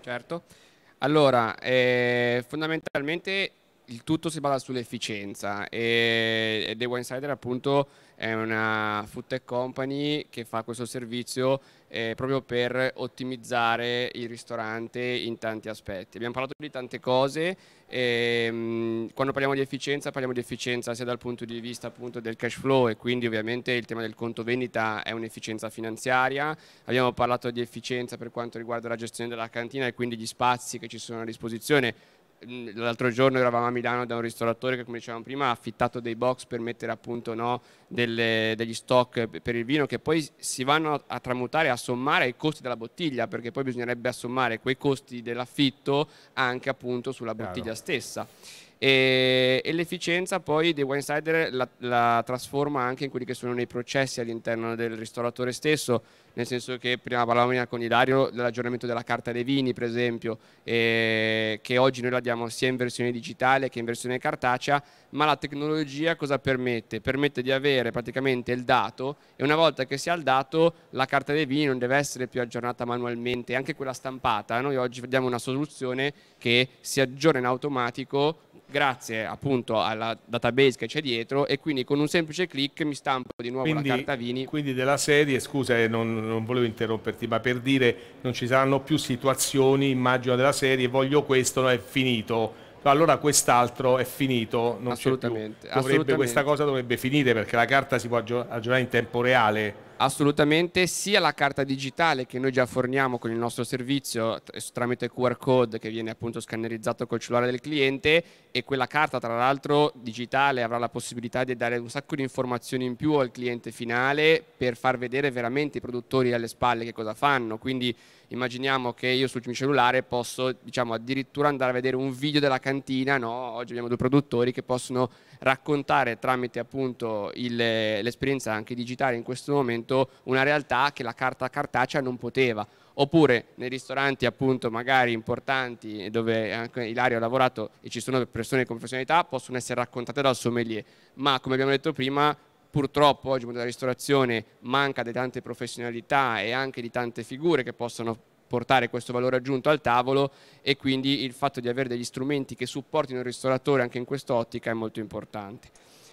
Certo. Allora, eh, fondamentalmente il tutto si basa sull'efficienza e, The Wine Insider appunto è una food tech company che fa questo servizio eh, proprio per ottimizzare il ristorante in tanti aspetti. Abbiamo parlato di tante cose, e, ehm, mh, quando parliamo di efficienza parliamo di efficienza sia dal punto di vista appunto del cash flow e quindi ovviamente il tema del conto vendita è un'efficienza finanziaria, abbiamo parlato di efficienza per quanto riguarda la gestione della cantina e quindi gli spazi che ci sono a disposizione l'altro giorno eravamo a Milano da un ristoratore che come dicevamo prima ha affittato dei box per mettere appunto no, delle, degli stock per il vino che poi si vanno a tramutare, a sommare ai costi della bottiglia perché poi bisognerebbe assommare quei costi dell'affitto anche appunto sulla bottiglia Bravo. stessa e, e l'efficienza poi dei wine cider la, la, trasforma anche in quelli che sono i processi all'interno del ristoratore stesso, nel senso che prima parlavamo con Ilario dell'aggiornamento della carta dei vini per esempio, e, che oggi noi la diamo sia in versione digitale che in versione cartacea, ma la tecnologia cosa permette? Permette di avere praticamente il dato e una volta che si ha il dato la carta dei vini non deve essere più aggiornata manualmente, anche quella stampata, noi oggi vediamo una soluzione che si aggiorna in automatico grazie appunto alla database che c'è dietro e quindi con un semplice clic mi stampo di nuovo quindi, la carta Vini. Quindi della serie, scusa eh, non, non, volevo interromperti, ma per dire non ci saranno più situazioni, immagino della serie, voglio questo, no, è finito. Allora quest'altro è finito, non c'è più. Dovrebbe, questa cosa dovrebbe finire perché la carta si può aggiornare in tempo reale. Assolutamente sia la carta digitale che noi già forniamo con il nostro servizio tramite QR code che viene appunto scannerizzato col cellulare del cliente e quella carta tra l'altro digitale avrà la possibilità di dare un sacco di informazioni in più al cliente finale per far vedere veramente i produttori alle spalle che cosa fanno, quindi immaginiamo che io sul mio cellulare posso diciamo, addirittura andare a vedere un video della cantina, no? oggi abbiamo due produttori che possono raccontare tramite appunto l'esperienza anche digitale in questo momento una realtà che la carta cartacea non poteva. Oppure nei ristoranti appunto magari importanti dove anche Ilario ha lavorato e ci sono persone con professionalità possono essere raccontate dal sommelier, ma come abbiamo detto prima Purtroppo oggi il mondo della ristorazione manca di tante professionalità e anche di tante figure che possono portare questo valore aggiunto al tavolo e quindi il fatto di avere degli strumenti che supportino il ristoratore anche in quest'ottica è molto importante.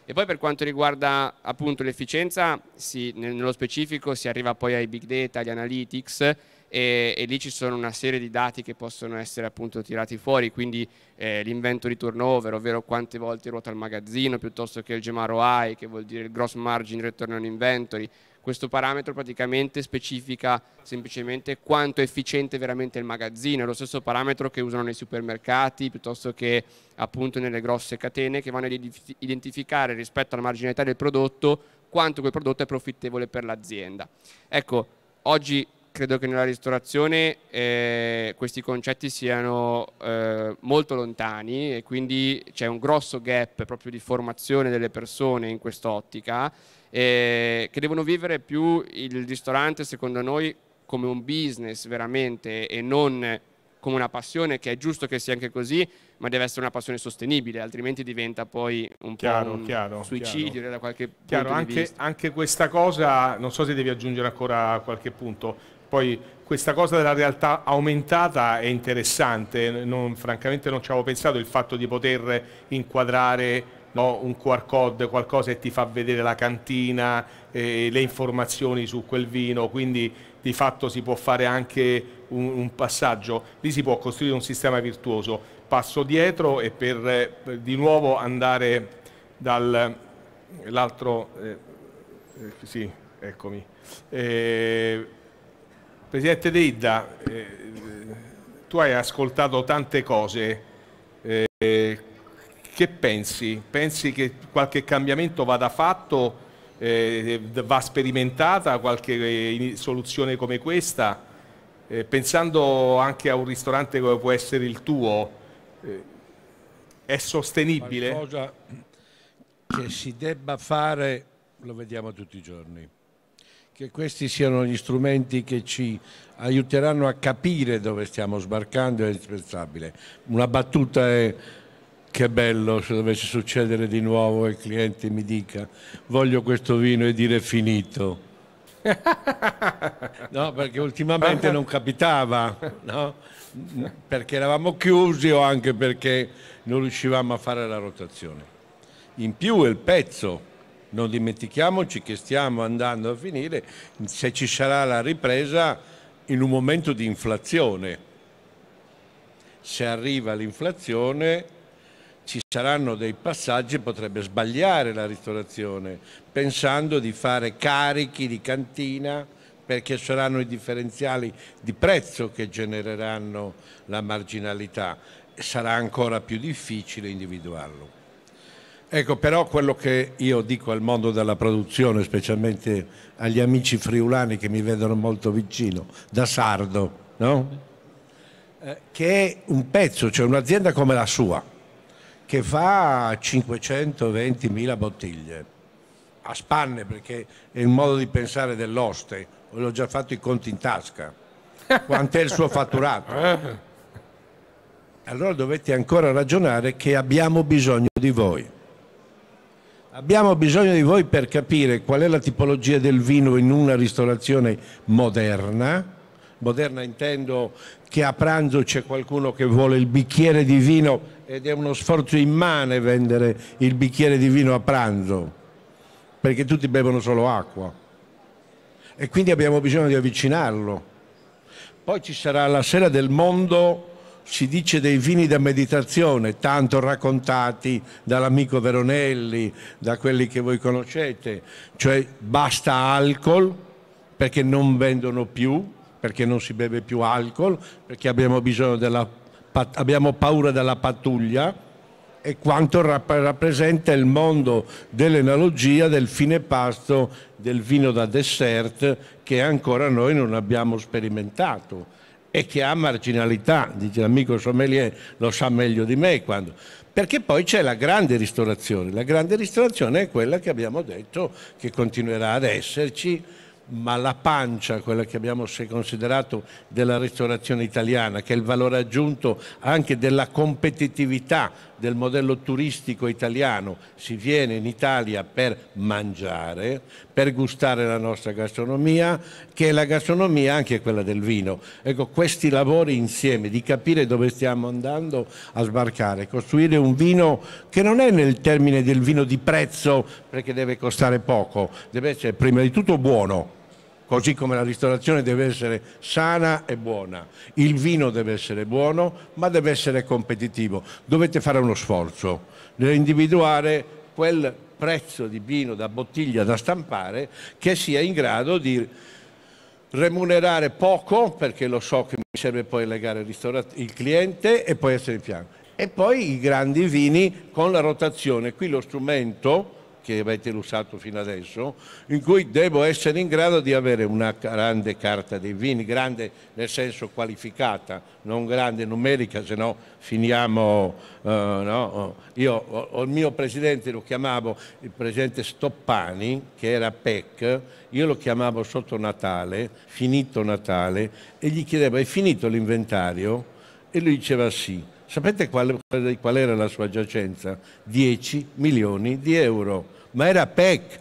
E poi per quanto riguarda appunto l'efficienza, sì, nello specifico si arriva poi ai big data, agli analytics e, e, lì ci sono una serie di dati che possono essere appunto tirati fuori, quindi eh, l'invento di turnover, ovvero quante volte ruota il magazzino piuttosto che il Gemaro AI, che vuol dire il gross margin return on inventory. Questo parametro praticamente specifica semplicemente quanto è efficiente veramente il magazzino, è lo stesso parametro che usano nei supermercati piuttosto che appunto nelle grosse catene che vanno ad identificare rispetto alla marginalità del prodotto quanto quel prodotto è profittevole per l'azienda. Ecco, oggi credo che nella ristorazione eh, questi concetti siano eh, molto lontani e quindi c'è un grosso gap proprio di formazione delle persone in quest'ottica eh, che devono vivere più il ristorante secondo noi come un business veramente e non come una passione che è giusto che sia anche così ma deve essere una passione sostenibile altrimenti diventa poi un chiaro, po' un chiaro, suicidio chiaro. da qualche chiaro, punto anche, anche questa cosa non so se devi aggiungere ancora qualche punto poi questa cosa della realtà aumentata è interessante, non, francamente non ci avevo pensato il fatto di poter inquadrare No, un QR code, qualcosa che ti fa vedere la cantina, eh, le informazioni su quel vino, quindi di fatto si può fare anche un, un passaggio, lì si può costruire un sistema virtuoso, passo dietro e per, per eh, di nuovo andare dall'altro, eh, eh, sì, eccomi, eh, Presidente Deidda, eh, tu hai ascoltato tante cose, eh, che pensi? Pensi che qualche cambiamento vada fatto, eh, va sperimentata qualche eh, soluzione come questa? Eh, pensando anche a un ristorante come può essere il tuo, eh, è sostenibile? Qualcosa che si debba fare lo vediamo tutti i giorni che questi siano gli strumenti che ci aiuteranno a capire dove stiamo sbarcando è indispensabile. Una battuta è che bello se dovesse succedere di nuovo e il cliente mi dica voglio questo vino e dire finito. No, perché ultimamente non capitava, no? perché eravamo chiusi o anche perché non riuscivamo a fare la rotazione. In più il pezzo non dimentichiamoci che stiamo andando a finire, se ci sarà la ripresa, in un momento di inflazione. Se arriva l'inflazione ci saranno dei passaggi, potrebbe sbagliare la ristorazione, pensando di fare carichi di cantina perché saranno i differenziali di prezzo che genereranno la marginalità sarà ancora più difficile individuarlo. Ecco, però quello che io dico al mondo della produzione, specialmente agli amici friulani che mi vedono molto vicino, da sardo, no? Eh, che è un pezzo, cioè un'azienda come la sua, che fa 520.000 bottiglie, a spanne perché è il modo di pensare dell'oste, l'ho già fatto i conti in tasca, quant'è il suo fatturato? Allora dovete ancora ragionare che abbiamo bisogno di voi Abbiamo bisogno di voi per capire qual è la tipologia del vino in una ristorazione moderna. Moderna intendo che a pranzo c'è qualcuno che vuole il bicchiere di vino ed è uno sforzo immane vendere il bicchiere di vino a pranzo, perché tutti bevono solo acqua. E quindi abbiamo bisogno di avvicinarlo. Poi ci sarà la sera del mondo ci dice dei vini da meditazione, tanto raccontati dall'amico Veronelli, da quelli che voi conoscete, cioè basta alcol perché non vendono più, perché non si beve più alcol, perché abbiamo, della, abbiamo paura della pattuglia e quanto rappresenta il mondo dell'enologia, del fine pasto, del vino da dessert che ancora noi non abbiamo sperimentato e che ha marginalità, dice l'amico sommelier, lo sa meglio di me quando perché poi c'è la grande ristorazione. La grande ristorazione è quella che abbiamo detto che continuerà ad esserci ma la pancia, quella che abbiamo considerato della ristorazione italiana, che è il valore aggiunto anche della competitività del modello turistico italiano. Si viene in Italia per mangiare, per gustare la nostra gastronomia, che è la gastronomia anche quella del vino. Ecco, questi lavori insieme, di capire dove stiamo andando a sbarcare, costruire un vino che non è nel termine del vino di prezzo, perché deve costare poco, deve essere prima di tutto buono così come la ristorazione deve essere sana e buona, il vino deve essere buono ma deve essere competitivo, dovete fare uno sforzo nell'individuare quel prezzo di vino da bottiglia da stampare che sia in grado di remunerare poco perché lo so che mi serve poi legare il, il cliente e poi essere in fianco e poi i grandi vini con la rotazione, qui lo strumento che avete usato fino adesso, in cui devo essere in grado di avere una grande carta dei vini, grande nel senso qualificata, non grande numerica, se no finiamo... Uh, no? Io ho il mio presidente, lo chiamavo il presidente Stoppani, che era PEC, io lo chiamavo sotto Natale, finito Natale, e gli chiedevo, è finito l'inventario? E lui diceva sì. Sapete qual, qual, era la sua giacenza? 10 milioni di euro ma era PEC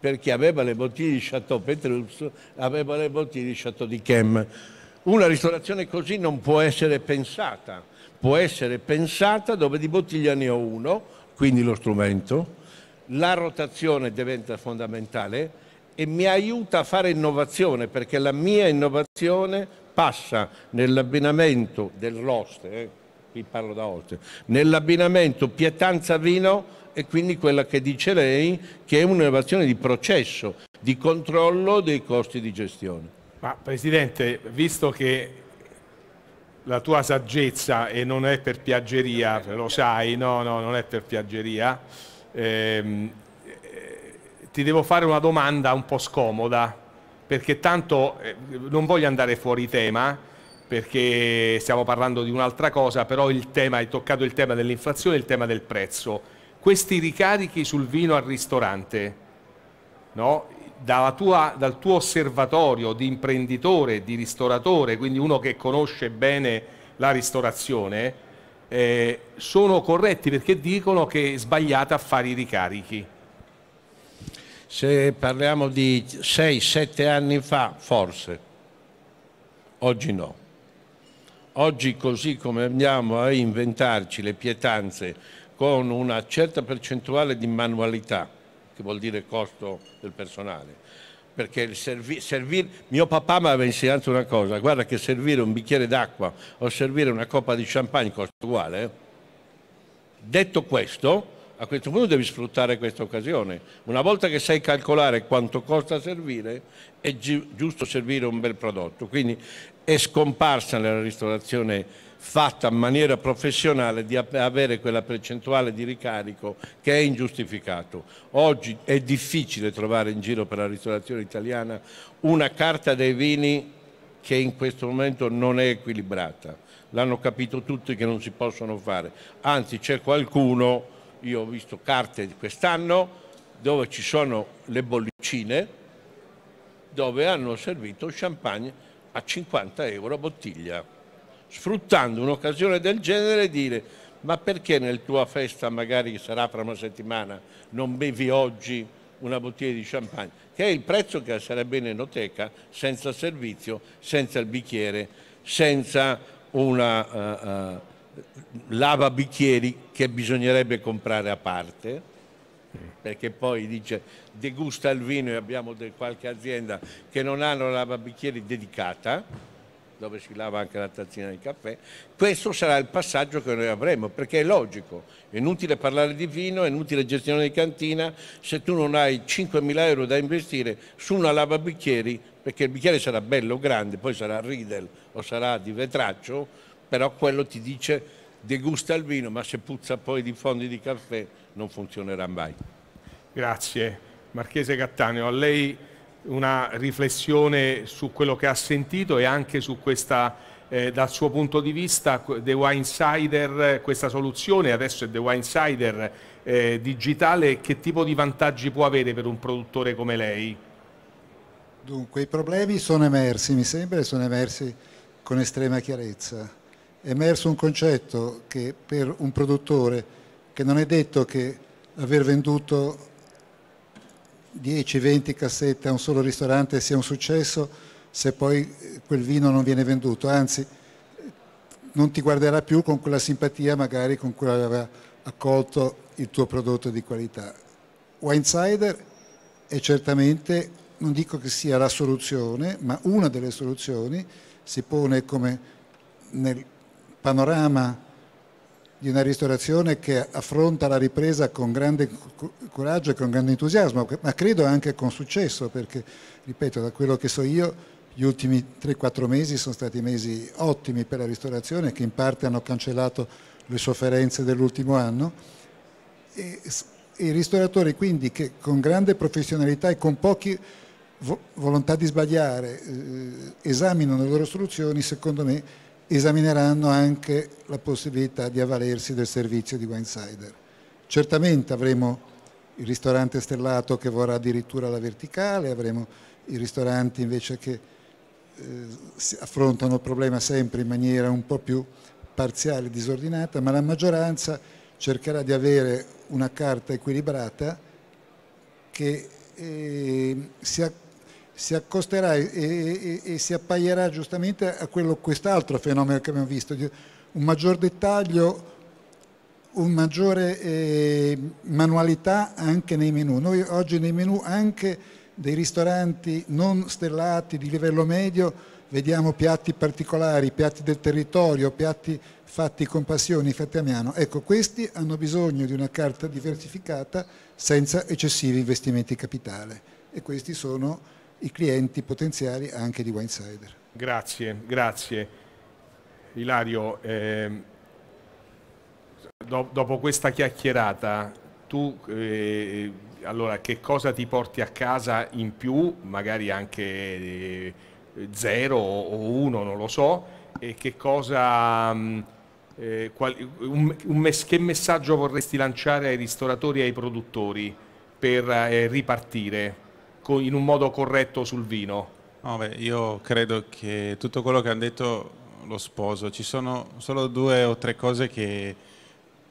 perché aveva le bottiglie di Chateau Petrus, aveva le bottiglie di Chateau di Chem. Una ristorazione così non può essere pensata, può essere pensata dove di bottiglia ne ho uno, quindi lo strumento, la rotazione diventa fondamentale e mi aiuta a fare innovazione perché la mia innovazione passa nell'abbinamento dell'oste, eh, qui parlo da oste, nell'abbinamento pietanza vino e quindi quella che dice lei, che è un'elevazione di processo, di controllo dei costi di gestione. Ma Presidente, visto che la tua saggezza, e non è per piaggeria, lo sai, no, no, non è per piaggeria, ehm, eh, ti devo fare una domanda un po' scomoda, perché tanto eh, non voglio andare fuori tema, perché stiamo parlando di un'altra cosa, però il tema, hai toccato il tema dell'inflazione e il tema del prezzo questi ricarichi sul vino al ristorante, no? tua, dal tuo osservatorio di imprenditore, di ristoratore, quindi uno che conosce bene la ristorazione, eh, sono corretti perché dicono che è sbagliata a fare i ricarichi. Se parliamo di 6-7 anni fa, forse, oggi no. Oggi così come andiamo a inventarci le pietanze con una certa percentuale di manualità, che vuol dire costo del personale. Perché servi, servir, mio papà mi aveva insegnato una cosa, guarda che servire un bicchiere d'acqua o servire una coppa di champagne costa uguale. Eh. Detto questo, a questo punto devi sfruttare questa occasione. Una volta che sai calcolare quanto costa servire, è giusto servire un bel prodotto. Quindi è scomparsa nella ristorazione fatta in maniera professionale di avere quella percentuale di ricarico che è ingiustificato. Oggi è difficile trovare in giro per la ristorazione italiana una carta dei vini che in questo momento non è equilibrata. L'hanno capito tutti che non si possono fare. Anzi c'è qualcuno, io ho visto carte di quest'anno, dove ci sono le bollicine, dove hanno servito champagne a 50 euro a bottiglia sfruttando un'occasione del genere dire ma perché nel tua festa magari che sarà fra una settimana non bevi oggi una bottiglia di champagne, che è il prezzo che sarebbe in enoteca senza servizio, senza il bicchiere, senza una uh, uh, lava bicchieri che bisognerebbe comprare a parte, perché poi dice degusta il vino e abbiamo qualche azienda che non hanno la lava bicchieri dedicata, dove si lava anche la tazzina di caffè, questo sarà il passaggio che noi avremo, perché è logico, è inutile parlare di vino, è inutile gestione di cantina, se tu non hai 5.000 euro da investire su una lavabicchieri, perché il bicchiere sarà bello, grande, poi sarà Riedel o sarà di vetraccio, però quello ti dice degusta il vino, ma se puzza poi di fondi di caffè non funzionerà mai. Grazie. Marchese Cattaneo, a lei una riflessione su quello che ha sentito e anche su questa, eh, dal suo punto di vista, The Winesider, questa soluzione, adesso è The Winesider eh, digitale, che tipo di vantaggi può avere per un produttore come lei? Dunque, i problemi sono emersi, mi sembra, e sono emersi con estrema chiarezza. È emerso un concetto che per un produttore, che non è detto che aver venduto 10-20 cassette a un solo ristorante sia un successo se poi eh, quel vino non viene venduto, anzi non ti guarderà più con quella simpatia magari con cui aveva accolto il tuo prodotto di qualità. Winesider è certamente, non dico che sia la soluzione, ma una delle soluzioni si pone come nel panorama di una ristorazione che affronta la ripresa con grande coraggio e con grande entusiasmo, ma credo anche con successo, perché, ripeto, da quello che so io, gli ultimi 3-4 mesi sono stati mesi ottimi per la ristorazione, che in parte hanno cancellato le sofferenze dell'ultimo anno. E, I ristoratori quindi che con grande professionalità e con pochi vo volontà di sbagliare eh, esaminano le loro soluzioni, secondo me esamineranno anche la possibilità di avvalersi del servizio di Winesider. Certamente avremo il ristorante stellato che vorrà addirittura la verticale, avremo i ristoranti invece che eh, affrontano il problema sempre in maniera un po' più parziale, e disordinata, ma la maggioranza cercherà di avere una carta equilibrata che eh, sia si accosterà e, e, e si appaierà giustamente a quello, quest'altro fenomeno che abbiamo visto, un maggior dettaglio, una maggiore eh, manualità anche nei menu. Noi oggi nei menu anche dei ristoranti non stellati di livello medio vediamo piatti particolari, piatti del territorio, piatti fatti con passione, fatti a mano. Ecco, questi hanno bisogno di una carta diversificata senza eccessivi investimenti capitale e questi sono i clienti potenziali anche di Winesider. Grazie, grazie. Ilario, eh, do, dopo questa chiacchierata, tu eh, allora, che cosa ti porti a casa in più, magari anche eh, zero o uno, non lo so, e che cosa... Mh, mm, eh, qual, un, un mes, che messaggio vorresti lanciare ai ristoratori e ai produttori per eh, ripartire? in un modo corretto sul vino? No, beh, io credo che tutto quello che hanno detto lo sposo. Ci sono solo due o tre cose che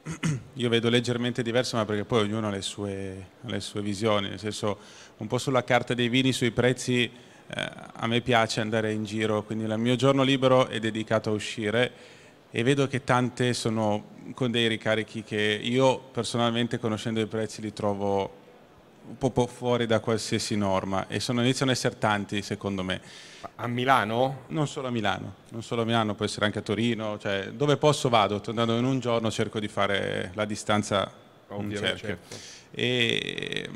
io vedo leggermente diverse, ma perché poi ognuno ha le sue, le sue visioni. Nel senso, un po' sulla carta dei vini, sui prezzi, eh, a me piace andare in giro, quindi il mio giorno libero è dedicato a uscire e vedo che tante sono con dei ricarichi che io personalmente conoscendo i prezzi li trovo un po' fuori da qualsiasi norma e sono, iniziano ad essere tanti secondo me. A Milano? Non solo a Milano, non solo a Milano, può essere anche a Torino, cioè dove posso vado, tornando in un giorno cerco di fare la distanza Ovviamente. Certo. E,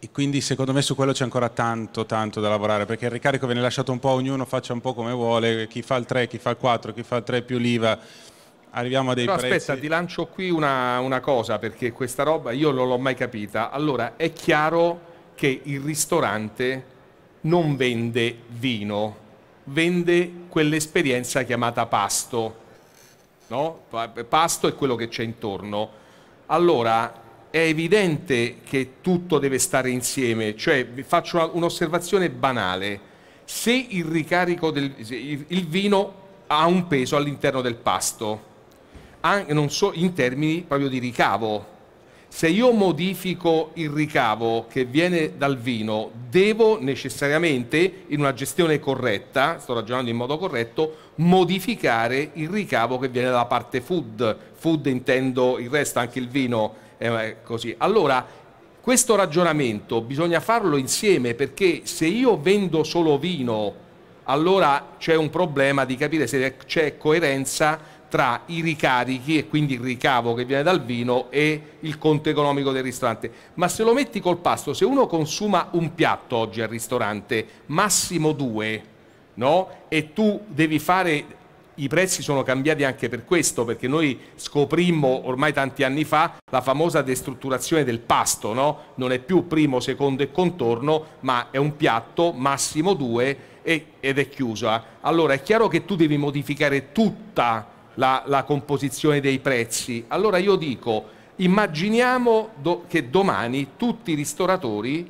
e quindi secondo me su quello c'è ancora tanto tanto da lavorare perché il ricarico viene lasciato un po' ognuno faccia un po' come vuole chi fa il 3, chi fa il 4, chi fa il 3 più l'IVA arriviamo a dei Però prezzi. Aspetta, ti lancio qui una, una cosa perché questa roba io non l'ho mai capita. Allora, è chiaro che il ristorante non vende vino, vende quell'esperienza chiamata pasto. No? Pasto è quello che c'è intorno. Allora, è evidente che tutto deve stare insieme, cioè vi faccio un'osservazione banale. Se il ricarico del il vino ha un peso all'interno del pasto, anche, non so, in termini proprio di ricavo. Se io modifico il ricavo che viene dal vino, devo necessariamente, in una gestione corretta, sto ragionando in modo corretto, modificare il ricavo che viene dalla parte food. Food intendo il resto, anche il vino, eh, è così. Allora, questo ragionamento bisogna farlo insieme perché se io vendo solo vino, allora c'è un problema di capire se c'è coerenza tra i ricarichi e quindi il ricavo che viene dal vino e il conto economico del ristorante. Ma se lo metti col pasto, se uno consuma un piatto oggi al ristorante, massimo due, no? E tu devi fare i prezzi sono cambiati anche per questo, perché noi scoprimmo ormai tanti anni fa la famosa destrutturazione del pasto, no? non è più primo, secondo e contorno, ma è un piatto, massimo due, ed è chiusa. Allora è chiaro che tu devi modificare tutta la, la composizione dei prezzi. Allora io dico, immaginiamo do, che domani tutti i ristoratori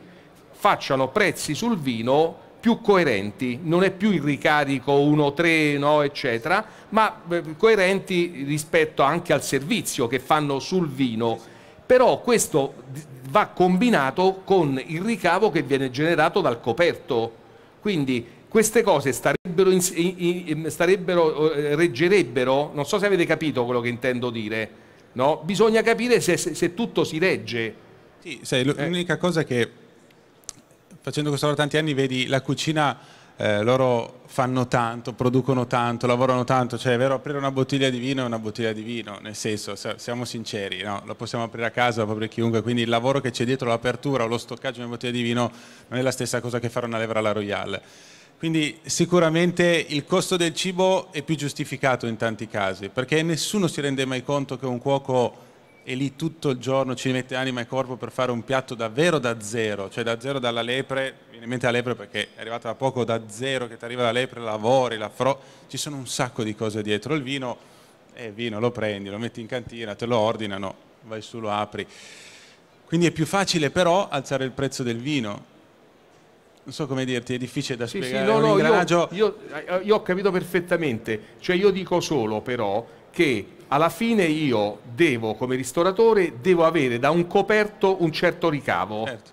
facciano prezzi sul vino più coerenti, non è più il ricarico 1-3, no, eccetera, ma eh, coerenti rispetto anche al servizio che fanno sul vino. Però questo va combinato con il ricavo che viene generato dal coperto. Quindi queste cose starebbero, in, in, ehm, starebbero, eh, reggerebbero, non so se avete capito quello che intendo dire, no? bisogna capire se, se, se tutto si regge. Sì, sai, eh. l'unica eh. cosa è che facendo questo lavoro tanti anni vedi la cucina, eh, loro fanno tanto, producono tanto, lavorano tanto, cioè è vero aprire una bottiglia di vino è una bottiglia di vino, nel senso, siamo sinceri, no? lo possiamo aprire a casa, può aprire chiunque, quindi il lavoro che c'è dietro l'apertura o lo stoccaggio di una bottiglia di vino non è la stessa cosa che fare una levra alla Royale. Quindi sicuramente il costo del cibo è più giustificato in tanti casi, perché nessuno si rende mai conto che un cuoco è lì tutto il giorno, ci mette anima e corpo per fare un piatto davvero da zero, cioè da zero dalla lepre, viene in mente la lepre perché è arrivata da poco, da zero che ti arriva la lepre, lavori, la fro, ci sono un sacco di cose dietro, il vino, eh, vino lo prendi, lo metti in cantina, te lo ordinano, vai su, lo apri. Quindi è più facile però alzare il prezzo del vino, non so come dirti, è difficile da sì, spiegare. Sì, no, no, io, io, eh, io ho capito perfettamente, cioè io dico solo però che alla fine io devo, come ristoratore, devo avere da un coperto un certo ricavo. Certo.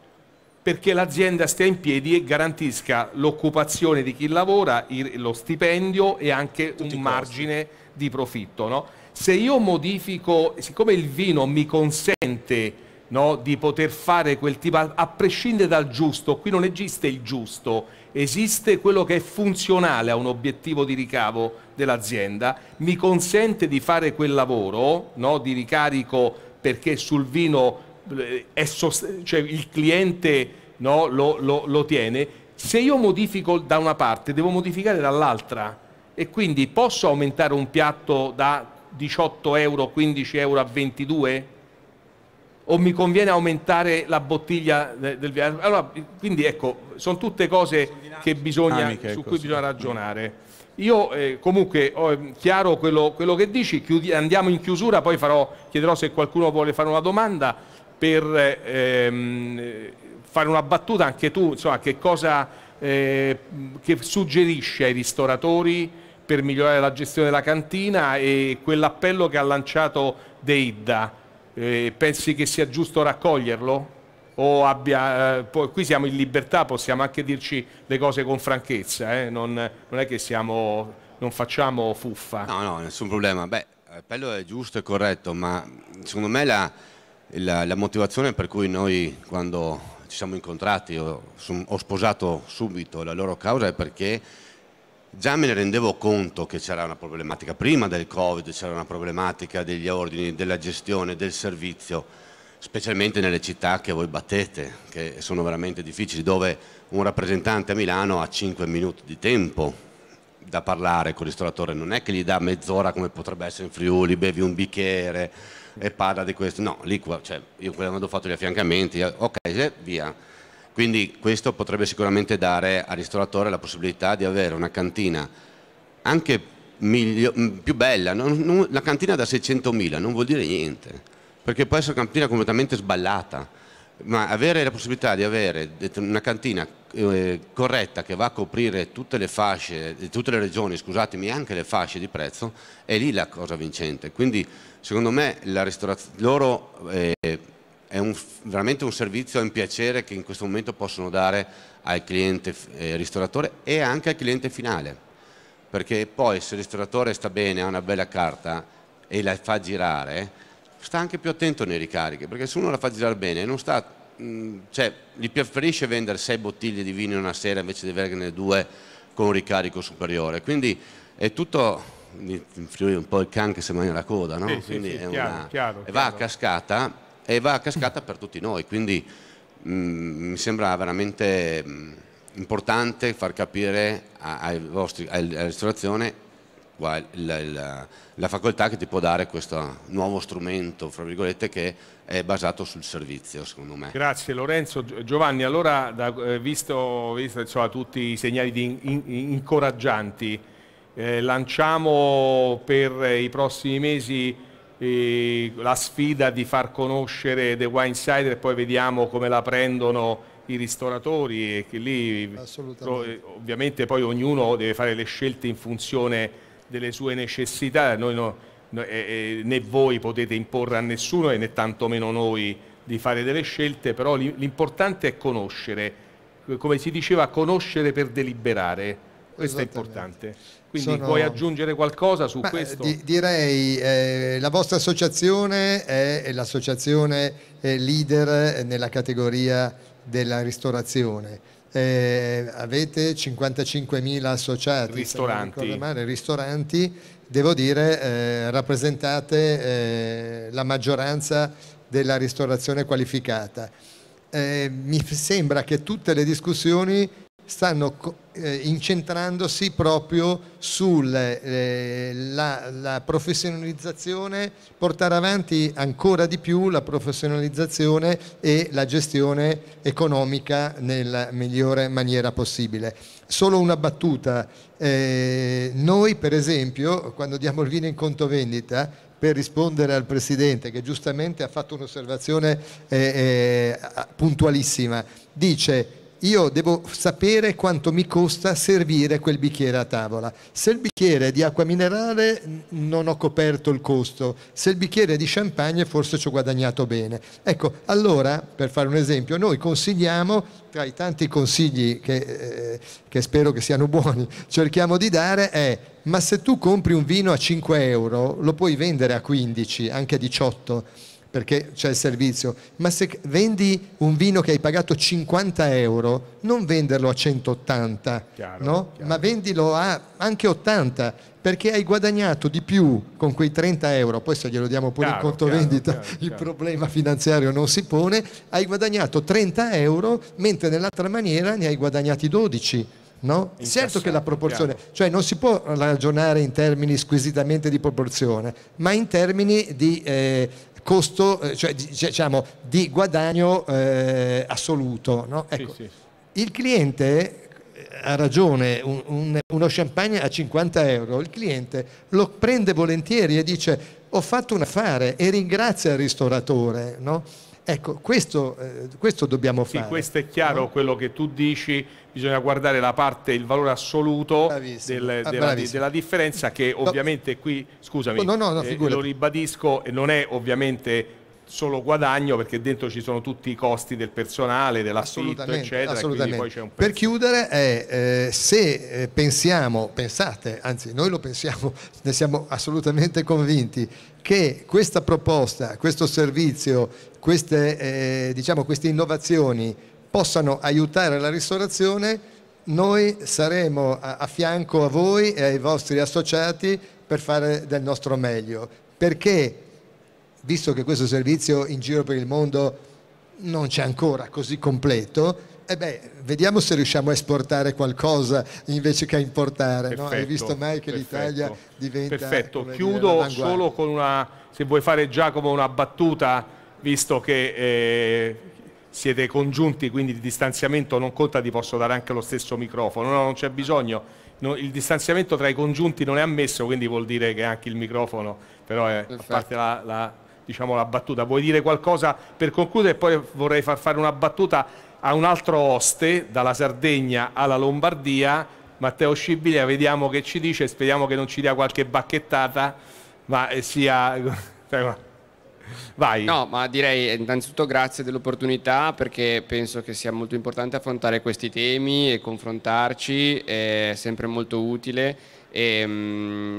Perché l'azienda stia in piedi e garantisca l'occupazione di chi lavora, lo stipendio e anche Tutti un margine di profitto. No? Se io modifico, siccome il vino mi consente no, di poter fare quel tipo, a, prescindere dal giusto, qui non esiste il giusto, esiste quello che è funzionale a un obiettivo di ricavo dell'azienda, mi consente di fare quel lavoro no, di ricarico perché sul vino eh, cioè il cliente no, lo, lo, lo tiene, se io modifico da una parte devo modificare dall'altra e quindi posso aumentare un piatto da 18 euro, 15 euro a 22? o mi conviene aumentare la bottiglia del viaggio? Allora, quindi ecco, sono tutte cose sono bisogna, amiche, su così. Ecco, cui bisogna ragionare. Io eh, comunque ho ehm, chiaro quello, quello che dici, chiudi, andiamo in chiusura, poi farò, chiederò se qualcuno vuole fare una domanda per ehm, fare una battuta anche tu, insomma, che cosa eh, che suggerisci ai ristoratori per migliorare la gestione della cantina e quell'appello che ha lanciato Deidda eh, pensi che sia giusto raccoglierlo? O abbia, eh, qui siamo in libertà, possiamo anche dirci le cose con franchezza, eh? non, non, è che siamo, non facciamo fuffa. No, no, nessun problema. Beh, appello eh, è giusto e corretto, ma secondo me la, la, la, motivazione per cui noi quando ci siamo incontrati ho, ho sposato subito la loro causa è perché già me ne rendevo conto che c'era una problematica prima del Covid, c'era una problematica degli ordini, della gestione, del servizio, specialmente nelle città che voi battete, che sono veramente difficili, dove un rappresentante a Milano ha 5 minuti di tempo da parlare con il ristoratore, non è che gli dà mezz'ora come potrebbe essere in Friuli, bevi un bicchiere e parla di questo, no, lì cioè, io quando ho fatto gli affiancamenti, eh, ok, eh, via quindi questo potrebbe sicuramente dare al ristoratore la possibilità di avere una cantina anche miglio, mm, più bella, non, non, la cantina da 600.000 non vuol dire niente, perché può essere una cantina completamente sballata, ma avere la possibilità di avere una cantina eh, corretta che va a coprire tutte le fasce, eh, tutte le regioni, scusatemi, anche le fasce di prezzo, è lì la cosa vincente. Quindi secondo me la ristorazione, loro... Eh, è un, veramente un servizio e un piacere che in questo momento possono dare al cliente eh, ristoratore e anche al cliente finale, perché poi se il ristoratore sta bene, ha una bella carta e la fa girare, sta anche più attento nei ricarichi, perché se uno la fa girare bene, non sta, mh, mm, cioè, gli preferisce vendere sei bottiglie di vino in una sera invece di averne due con un ricarico superiore. Quindi è tutto un po' il can che si mangia la coda, no? Sì, Quindi sì, sì, chiaro, una, chiaro, e va a cascata e va a cascata per tutti noi, quindi mh, mm, mi sembra veramente mh, mm, importante far capire a, ai vostri, alla ristorazione la, la, la, facoltà che ti può dare questo nuovo strumento, fra virgolette, che è basato sul servizio, secondo me. Grazie Lorenzo. Giovanni, allora, da, eh, visto, visto insomma, tutti i segnali in, in, incoraggianti, eh, lanciamo per i prossimi mesi eh, la sfida di far conoscere The Wine Insider e poi vediamo come la prendono i ristoratori e che lì eh, ovviamente poi ognuno deve fare le scelte in funzione delle sue necessità, noi no, no, eh, né voi potete imporre a nessuno e né tantomeno noi di fare delle scelte, però l'importante è conoscere, come si diceva conoscere per deliberare, questo è importante. Quindi Sono... vuoi aggiungere qualcosa su Ma, questo? Di, direi eh, la vostra associazione è l'associazione eh, leader eh, nella categoria della ristorazione. Eh, avete 55.000 associati, ristoranti. Male, ristoranti, devo dire eh, rappresentate eh, la maggioranza della ristorazione qualificata. Eh, mi sembra che tutte le discussioni stanno eh, incentrandosi proprio sulla eh, professionalizzazione, portare avanti ancora di più la professionalizzazione e la gestione economica nella migliore maniera possibile. Solo una battuta, eh, noi per esempio quando diamo il vino in conto vendita per rispondere al Presidente che giustamente ha fatto un'osservazione eh, eh, puntualissima, dice io devo sapere quanto mi costa servire quel bicchiere a tavola. Se il bicchiere è di acqua minerale non ho coperto il costo, se il bicchiere è di champagne forse ci ho guadagnato bene. Ecco, allora, per fare un esempio, noi consigliamo, tra i tanti consigli che, eh, che spero che siano buoni, cerchiamo di dare è ma se tu compri un vino a 5 euro lo puoi vendere a 15, anche a 18 euro perché c'è il servizio, ma se vendi un vino che hai pagato 50 euro, non venderlo a 180, chiaro, no? chiaro. ma vendilo a anche 80, perché hai guadagnato di più con quei 30 euro, poi se glielo diamo pure chiaro, in conto vendita il problema finanziario non si pone, hai guadagnato 30 euro, mentre nell'altra maniera ne hai guadagnati 12. No? Certo che la proporzione, cioè non si può ragionare in termini squisitamente di proporzione, ma in termini di eh, costo, eh, cioè diciamo di guadagno eh, assoluto. No? Ecco, sì, sì. Il cliente eh, ha ragione, un, un, uno champagne a 50 euro, il cliente lo prende volentieri e dice ho fatto un affare e ringrazia il ristoratore. No? Ecco, questo, eh, questo dobbiamo sì, fare. Sì, questo è chiaro, no? quello che tu dici, bisogna guardare la parte, il valore assoluto del, ah, della, della, differenza che ovviamente qui, scusami, oh, no, eh, lo ribadisco, non è ovviamente solo guadagno perché dentro ci sono tutti i costi del personale, dell'affitto, eccetera. Assolutamente. per chiudere, è, eh, eh, se eh, pensiamo, pensate, anzi noi lo pensiamo, ne siamo assolutamente convinti, che questa proposta, questo servizio, queste, eh, diciamo, queste innovazioni possano aiutare la ristorazione, noi saremo a, a fianco a voi e ai vostri associati per fare del nostro meglio. Perché visto che questo servizio in giro per il mondo non c'è ancora così completo, eh beh, vediamo se riusciamo a esportare qualcosa invece che a importare. Perfetto, no? Hai visto mai che perfetto, l'Italia diventa. Perfetto, chiudo dire, solo con una. Se vuoi fare Giacomo una battuta, visto che eh, siete congiunti, quindi il distanziamento non conta, ti posso dare anche lo stesso microfono. No, non c'è bisogno. No, il distanziamento tra i congiunti non è ammesso, quindi vuol dire che anche il microfono, però è, eh, a parte la, la diciamo, la battuta. Vuoi dire qualcosa per concludere e poi vorrei far fare una battuta a un altro oste, dalla Sardegna alla Lombardia, Matteo Scibilia, vediamo che ci dice, speriamo che non ci dia qualche bacchettata, ma eh, sia... Cioè, vai. No, ma direi eh, innanzitutto grazie dell'opportunità perché penso che sia molto importante affrontare questi temi e confrontarci, è sempre molto utile e, ehm,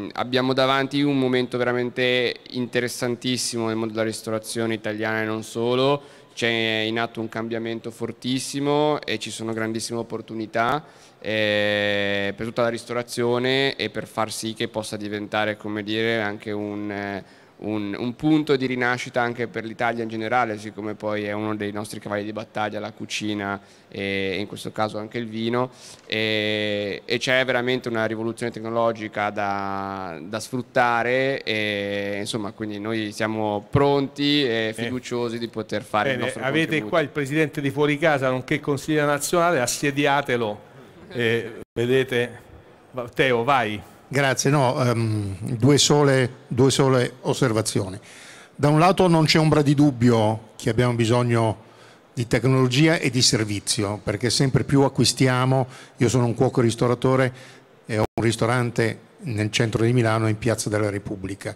mh, abbiamo davanti un momento veramente interessantissimo nel mondo della ristorazione italiana e non solo, c'è in atto un cambiamento fortissimo e ci sono grandissime opportunità eh, per tutta la ristorazione e per far sì che possa diventare come dire, anche un... Eh, un, un, punto di rinascita anche per l'Italia in generale, siccome poi è uno dei nostri cavalli di battaglia, la cucina e, in questo caso anche il vino, e, e c'è veramente una rivoluzione tecnologica da, da, sfruttare e insomma quindi noi siamo pronti e eh. fiduciosi eh. di poter fare Bene, il nostro Avete contributo. qua il presidente di Fuori Casa, nonché consigliere nazionale, assediatelo, eh, vedete, Teo vai. Grazie, no, um, due, sole, due, sole, osservazioni. Da un lato non c'è ombra di dubbio che abbiamo bisogno di tecnologia e di servizio, perché sempre più acquistiamo, io sono un cuoco ristoratore e ho un ristorante nel centro di Milano in Piazza della Repubblica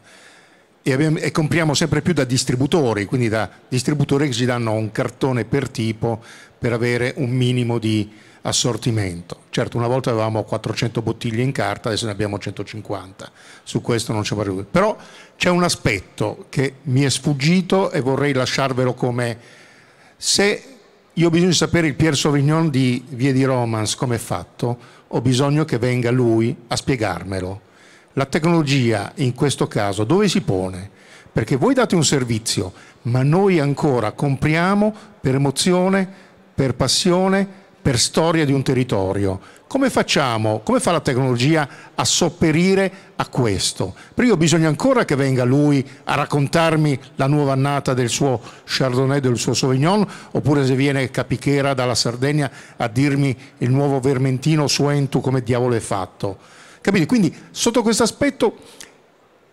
e, abbiamo, e compriamo sempre più da distributori, quindi da distributori che ci danno un cartone per tipo per avere un minimo di assortimento. Certo, una volta avevamo 400 bottiglie in carta, adesso ne abbiamo 150, su questo non c'è parere. Però c'è un aspetto che mi è sfuggito e vorrei lasciarvelo come se io ho bisogno di sapere il Pier Sauvignon di Vie di Romans come è fatto, ho bisogno che venga lui a spiegarmelo. La tecnologia in questo caso dove si pone? Perché voi date un servizio, ma noi ancora compriamo per emozione, per passione, per storia di un territorio. Come facciamo, come fa la tecnologia a sopperire a questo? Perché io ho bisogno ancora che venga lui a raccontarmi la nuova annata del suo Chardonnay, del suo Sauvignon, oppure se viene Capichera dalla Sardegna a dirmi il nuovo Vermentino Suentu come diavolo è fatto. Capite? Quindi sotto questo aspetto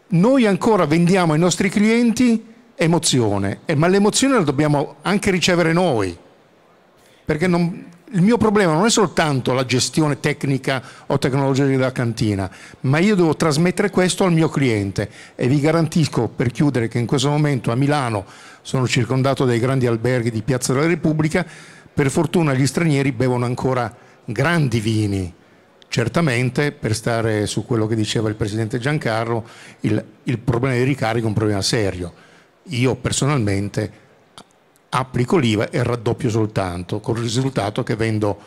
noi ancora vendiamo ai nostri clienti emozione, eh, ma l'emozione la dobbiamo anche ricevere noi, perché non, il mio problema non è soltanto la gestione tecnica o tecnologica della cantina, ma io devo trasmettere questo al mio cliente e vi garantisco per chiudere che in questo momento a Milano sono circondato dai grandi alberghi di Piazza della Repubblica, per fortuna gli stranieri bevono ancora grandi vini. Certamente, per stare su quello che diceva il presidente Giancarlo, il, il problema dei ricarichi è un problema serio. Io personalmente applico l'IVA e raddoppio soltanto, con il risultato che vendo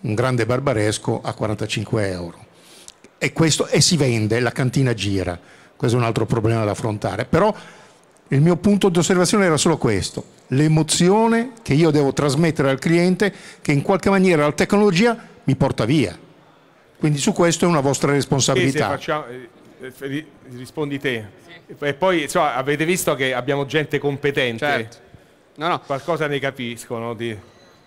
un grande barbaresco a 45 euro. E, questo, e si vende, la cantina gira. Questo è un altro problema da affrontare. Però il mio punto di osservazione era solo questo, l'emozione che io devo trasmettere al cliente che in qualche maniera la tecnologia mi porta via. Quindi su questo è una vostra responsabilità. Facciamo, eh, eh, rispondi te. Sì. E poi insomma, avete visto che abbiamo gente competente. Certo no, no. qualcosa ne capiscono di...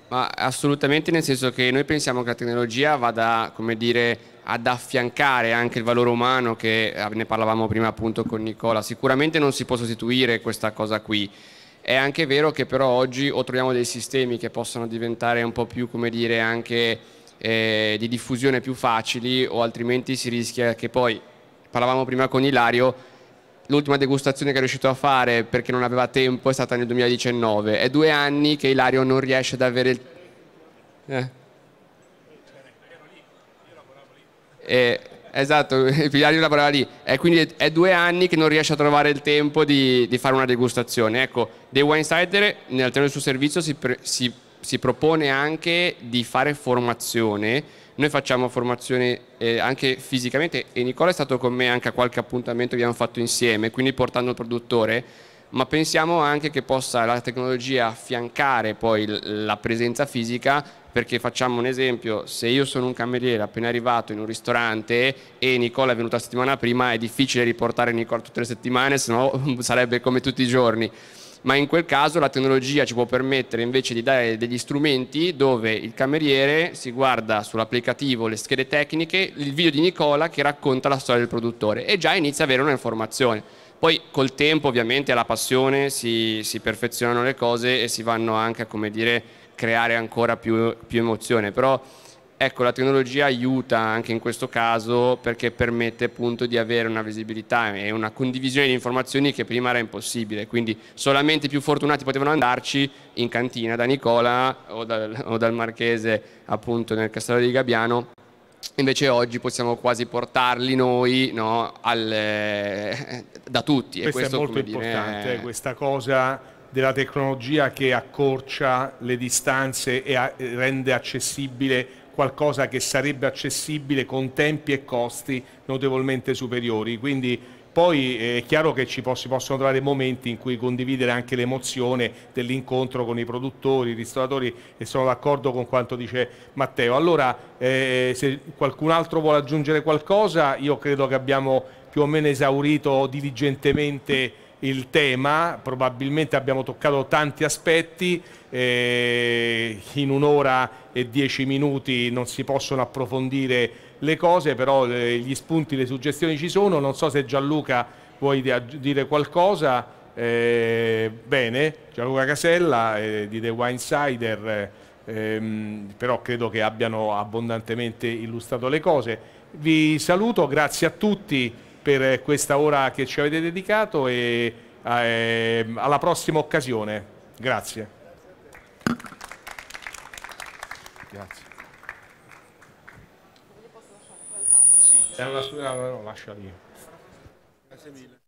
Ma assolutamente nel senso che noi pensiamo che la tecnologia vada, come dire, ad affiancare anche il valore umano che eh, ne parlavamo prima appunto con Nicola. Sicuramente non si può sostituire questa cosa qui. È anche vero che però oggi o troviamo dei sistemi che possono diventare un po' più, come dire, anche eh, di diffusione più facili o altrimenti si rischia che poi, parlavamo prima con Ilario, l'ultima degustazione che è riuscito a fare perché non aveva tempo è stata nel 2019. È due anni che Ilario non riesce ad avere il... Eh. Eh, esatto, Ilario lavorava lì. E quindi è due anni che non riesce a trovare il tempo di, di fare una degustazione. Ecco, The Wine Insider nell'alterno del suo servizio si, pre, si, si propone anche di fare formazione noi facciamo formazione eh, anche fisicamente e Nicola è stato con me anche a qualche appuntamento che abbiamo fatto insieme, quindi portando il produttore, ma pensiamo anche che possa la tecnologia affiancare poi la presenza fisica perché facciamo un esempio, se io sono un cameriere appena arrivato in un ristorante e Nicola è venuta la settimana prima è difficile riportare Nicola tutte le settimane, se no sarebbe come tutti i giorni ma in quel caso la tecnologia ci può permettere invece di dare degli strumenti dove il cameriere si guarda sull'applicativo le schede tecniche, il video di Nicola che racconta la storia del produttore e già inizia ad avere un'informazione. Poi col tempo ovviamente alla passione si, si, perfezionano le cose e si vanno anche a come dire, creare ancora più, più emozione, però Ecco, la tecnologia aiuta anche in questo caso perché permette appunto di avere una visibilità e una condivisione di informazioni che prima era impossibile, quindi solamente i più fortunati potevano andarci in cantina da Nicola o dal, o dal Marchese appunto nel castello di Gabbiano Invece oggi possiamo quasi portarli noi no, al, eh, da tutti. Questo, questo è molto importante, dire, questa cosa della tecnologia che accorcia le distanze e rende accessibile qualcosa che sarebbe accessibile con tempi e costi notevolmente superiori. Quindi poi eh, è chiaro che ci si possono trovare momenti in cui condividere anche l'emozione dell'incontro con i produttori, i ristoratori e sono d'accordo con quanto dice Matteo. Allora eh, se qualcun altro vuole aggiungere qualcosa io credo che abbiamo più o meno esaurito diligentemente il tema, probabilmente abbiamo toccato tanti aspetti, eh, in un'ora e dieci minuti non si possono approfondire le cose, però eh, gli spunti, le suggestioni ci sono, non so se Gianluca vuoi dire qualcosa, eh, bene, Gianluca Casella eh, di The Winesider, ehm, però credo che abbiano abbondantemente illustrato le cose. Vi saluto, grazie a tutti per questa ora che ci avete dedicato e eh, alla prossima occasione. Grazie. Grazie. Sì, no, no, lascia lì. Grazie mille.